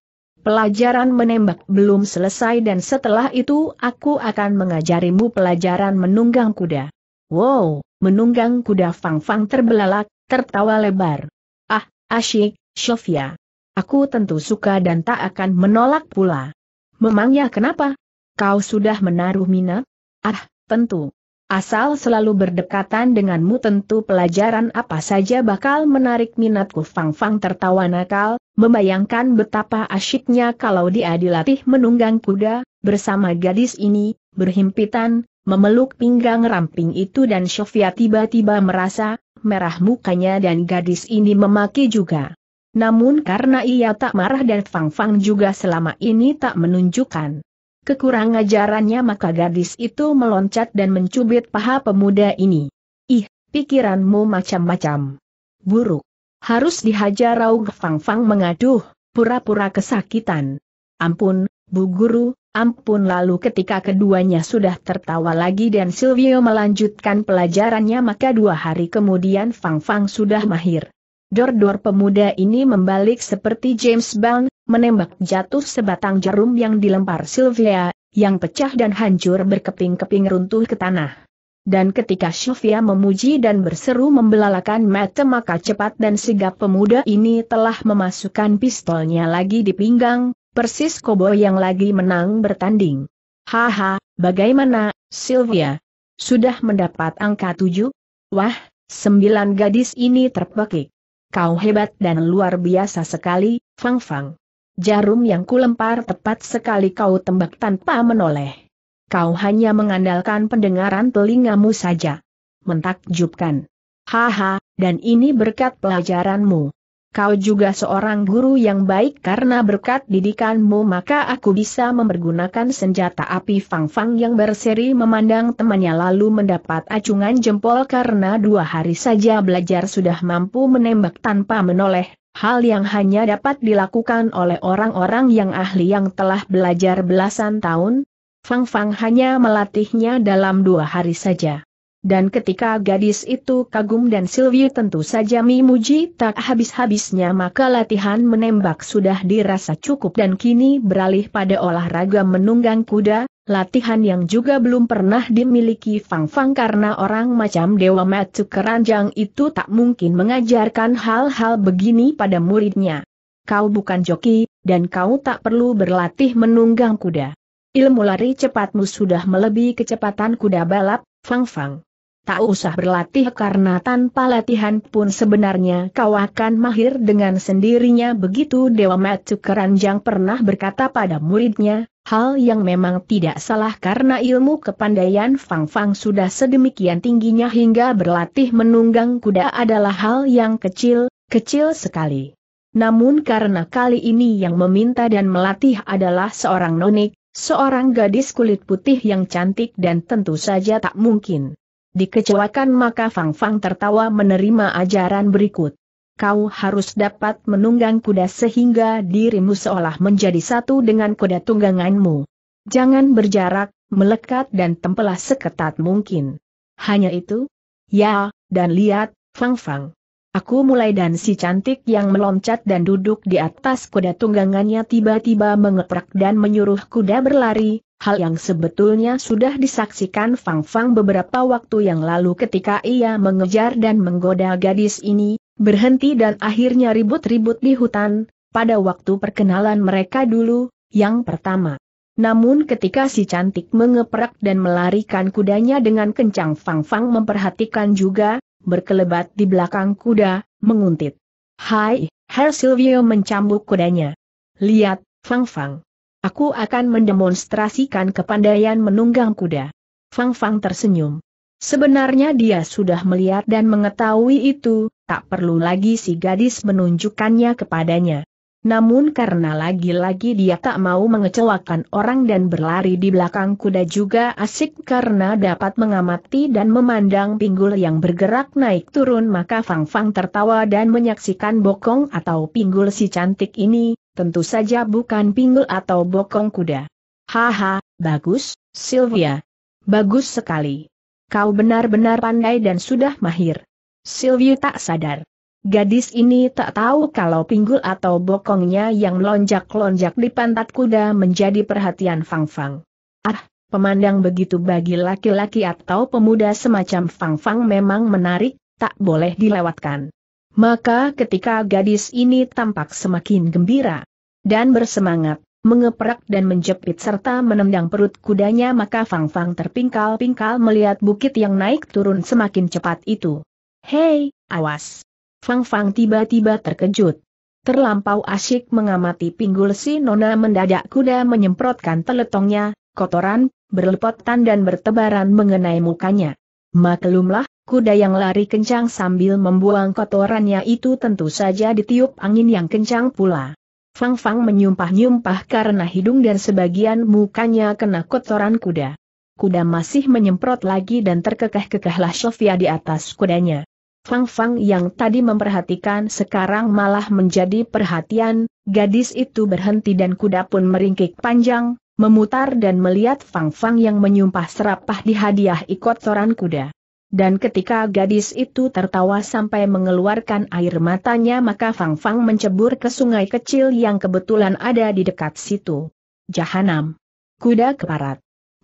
Pelajaran menembak belum selesai dan setelah itu aku akan mengajarimu pelajaran menunggang kuda. Wow, menunggang kuda Fang Fang terbelalak, tertawa lebar. Ah, asyik, Sofia. Aku tentu suka dan tak akan menolak pula. Memangnya kenapa? Kau sudah menaruh minat? Ah, tentu. Asal selalu berdekatan denganmu tentu pelajaran apa saja bakal menarik minatku Fang Fang tertawa nakal, membayangkan betapa asyiknya kalau dia dilatih menunggang kuda, bersama gadis ini, berhimpitan, memeluk pinggang ramping itu dan Sofia tiba-tiba merasa, merah mukanya dan gadis ini memaki juga. Namun karena ia tak marah dan Fang Fang juga selama ini tak menunjukkan kekurangan ajarannya maka gadis itu meloncat dan mencubit paha pemuda ini. Ih, pikiranmu macam-macam. Buruk. Harus dihajar Raug Fang Fang mengaduh, pura-pura kesakitan. Ampun, Bu Guru, ampun lalu ketika keduanya sudah tertawa lagi dan Silvio melanjutkan pelajarannya maka dua hari kemudian Fang Fang sudah mahir. Dor Dor pemuda ini membalik seperti James Bond, menembak jatuh sebatang jarum yang dilempar Sylvia, yang pecah dan hancur berkeping-keping runtuh ke tanah. Dan ketika Sylvia memuji dan berseru membelalakan mata maka cepat dan sigap pemuda ini telah memasukkan pistolnya lagi di pinggang, persis kobo yang lagi menang bertanding. Haha, bagaimana, Sylvia? Sudah mendapat angka tujuh? Wah, sembilan gadis ini terpekik. Kau hebat dan luar biasa sekali, Fang Fang. Jarum yang kulempar tepat sekali kau tembak tanpa menoleh. Kau hanya mengandalkan pendengaran telingamu saja. Mentakjubkan. Haha, dan ini berkat pelajaranmu. Kau juga seorang guru yang baik karena berkat didikanmu maka aku bisa mempergunakan senjata api Fang Fang yang berseri memandang temannya lalu mendapat acungan jempol karena dua hari saja belajar sudah mampu menembak tanpa menoleh, hal yang hanya dapat dilakukan oleh orang-orang yang ahli yang telah belajar belasan tahun. Fang Fang hanya melatihnya dalam dua hari saja. Dan ketika gadis itu kagum dan Silvi tentu saja memuji tak habis-habisnya maka latihan menembak sudah dirasa cukup dan kini beralih pada olahraga menunggang kuda, latihan yang juga belum pernah dimiliki Fang Fang karena orang macam Dewa Matu Keranjang itu tak mungkin mengajarkan hal-hal begini pada muridnya. Kau bukan joki, dan kau tak perlu berlatih menunggang kuda. Ilmu lari cepatmu sudah melebihi kecepatan kuda balap, Fang Fang tak usah berlatih karena tanpa latihan pun sebenarnya kau akan mahir dengan sendirinya begitu Dewa Matsu Keranjang pernah berkata pada muridnya, hal yang memang tidak salah karena ilmu kepandaian Fang Fang sudah sedemikian tingginya hingga berlatih menunggang kuda adalah hal yang kecil, kecil sekali. Namun karena kali ini yang meminta dan melatih adalah seorang nonik, seorang gadis kulit putih yang cantik dan tentu saja tak mungkin Dikecewakan maka Fang Fang tertawa menerima ajaran berikut. Kau harus dapat menunggang kuda sehingga dirimu seolah menjadi satu dengan kuda tungganganmu. Jangan berjarak, melekat dan tempelah seketat mungkin. Hanya itu? Ya, dan lihat, Fang Fang. Aku mulai dan si cantik yang meloncat dan duduk di atas kuda tunggangannya tiba-tiba mengeprak dan menyuruh kuda berlari, Hal yang sebetulnya sudah disaksikan Fang Fang beberapa waktu yang lalu ketika ia mengejar dan menggoda gadis ini, berhenti dan akhirnya ribut-ribut di hutan, pada waktu perkenalan mereka dulu, yang pertama. Namun ketika si cantik mengeprak dan melarikan kudanya dengan kencang Fang Fang memperhatikan juga, berkelebat di belakang kuda, menguntit. Hai, Herr Silvio mencambuk kudanya. Lihat, Fang Fang. Aku akan mendemonstrasikan kepandaian menunggang kuda. Fang Fang tersenyum. Sebenarnya dia sudah melihat dan mengetahui itu, tak perlu lagi si gadis menunjukkannya kepadanya. Namun karena lagi-lagi dia tak mau mengecewakan orang dan berlari di belakang kuda juga asik karena dapat mengamati dan memandang pinggul yang bergerak naik turun maka Fang Fang tertawa dan menyaksikan bokong atau pinggul si cantik ini, tentu saja bukan pinggul atau bokong kuda. Haha, bagus, Sylvia. Bagus sekali. Kau benar-benar pandai dan sudah mahir. Sylvia tak sadar. Gadis ini tak tahu kalau pinggul atau bokongnya yang lonjak-lonjak di pantat kuda menjadi perhatian Fang Fang. Ah, pemandang begitu bagi laki-laki atau pemuda semacam Fang Fang memang menarik, tak boleh dilewatkan. Maka ketika gadis ini tampak semakin gembira dan bersemangat, mengeprak dan menjepit serta menendang perut kudanya maka Fang Fang terpingkal-pingkal melihat bukit yang naik turun semakin cepat itu. Hei, awas! Fang Fang tiba-tiba terkejut. Terlampau asyik mengamati pinggul si Nona mendadak kuda menyemprotkan teletongnya, kotoran, berlepotan dan bertebaran mengenai mukanya. Maklumlah, Kuda yang lari kencang sambil membuang kotorannya itu tentu saja ditiup angin yang kencang pula. Fang Fang menyumpah-nyumpah karena hidung dan sebagian mukanya kena kotoran kuda. Kuda masih menyemprot lagi dan terkekeh-kekehlah Sofia di atas kudanya. Fang Fang yang tadi memperhatikan sekarang malah menjadi perhatian, gadis itu berhenti dan kuda pun meringkik panjang, memutar dan melihat Fang Fang yang menyumpah serapah di hadiah ikotoran kuda. Dan ketika gadis itu tertawa sampai mengeluarkan air matanya maka Fang Fang mencebur ke sungai kecil yang kebetulan ada di dekat situ. Jahanam. Kuda keparat.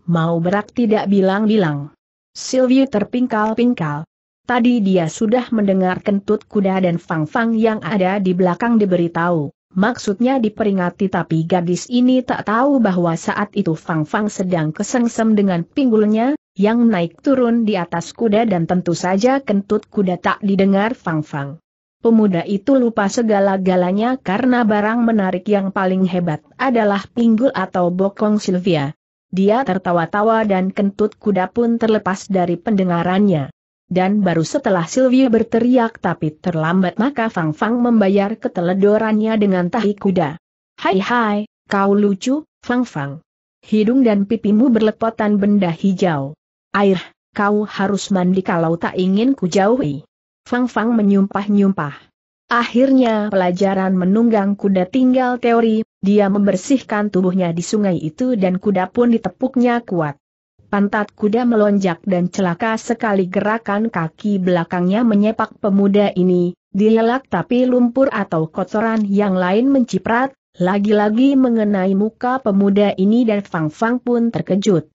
Mau berak tidak bilang-bilang. Silvio terpingkal-pingkal. Tadi dia sudah mendengar kentut kuda dan Fang Fang yang ada di belakang diberitahu. Maksudnya diperingati tapi gadis ini tak tahu bahwa saat itu Fang Fang sedang kesengsem dengan pinggulnya, yang naik turun di atas kuda dan tentu saja kentut kuda tak didengar fang-fang. Pemuda itu lupa segala-galanya karena barang menarik yang paling hebat adalah pinggul atau bokong Sylvia. Dia tertawa-tawa dan kentut kuda pun terlepas dari pendengarannya. Dan baru setelah Sylvia berteriak tapi terlambat maka Fang Fang membayar keteledorannya dengan tahi kuda. Hai hai, kau lucu, Fang Fang. Hidung dan pipimu berlepotan benda hijau. Air, kau harus mandi kalau tak ingin ku jauhi. Fang Fang menyumpah-nyumpah. Akhirnya pelajaran menunggang kuda tinggal teori, dia membersihkan tubuhnya di sungai itu dan kuda pun ditepuknya kuat. Pantat kuda melonjak dan celaka sekali gerakan kaki belakangnya menyepak pemuda ini, dielak tapi lumpur atau kotoran yang lain menciprat, lagi-lagi mengenai muka pemuda ini dan Fang Fang pun terkejut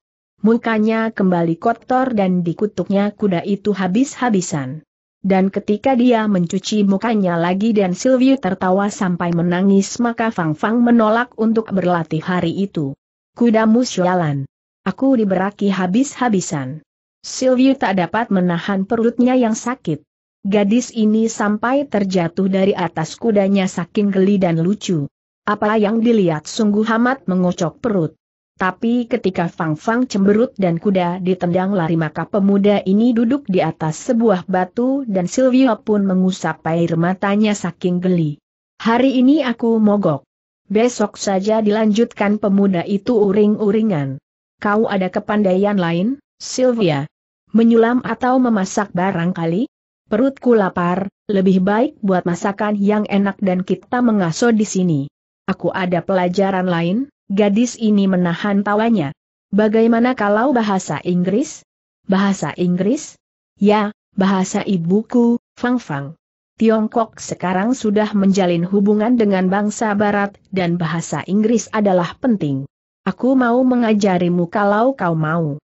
mukanya kembali kotor dan dikutuknya kuda itu habis-habisan. Dan ketika dia mencuci mukanya lagi dan Sylvie tertawa sampai menangis maka Fang Fang menolak untuk berlatih hari itu. Kuda musyalan. Aku diberaki habis-habisan. Sylvie tak dapat menahan perutnya yang sakit. Gadis ini sampai terjatuh dari atas kudanya saking geli dan lucu. Apa yang dilihat sungguh amat mengocok perut. Tapi ketika Fang Fang cemberut dan kuda ditendang lari maka pemuda ini duduk di atas sebuah batu dan Silvio pun mengusap air matanya saking geli. Hari ini aku mogok. Besok saja dilanjutkan pemuda itu uring-uringan. Kau ada kepandaian lain, Silvia? Menyulam atau memasak barangkali? Perutku lapar, lebih baik buat masakan yang enak dan kita mengasuh di sini. Aku ada pelajaran lain, Gadis ini menahan tawanya. Bagaimana kalau bahasa Inggris? Bahasa Inggris? Ya, bahasa ibuku, Fang Fang. Tiongkok sekarang sudah menjalin hubungan dengan bangsa Barat dan bahasa Inggris adalah penting. Aku mau mengajarimu kalau kau mau.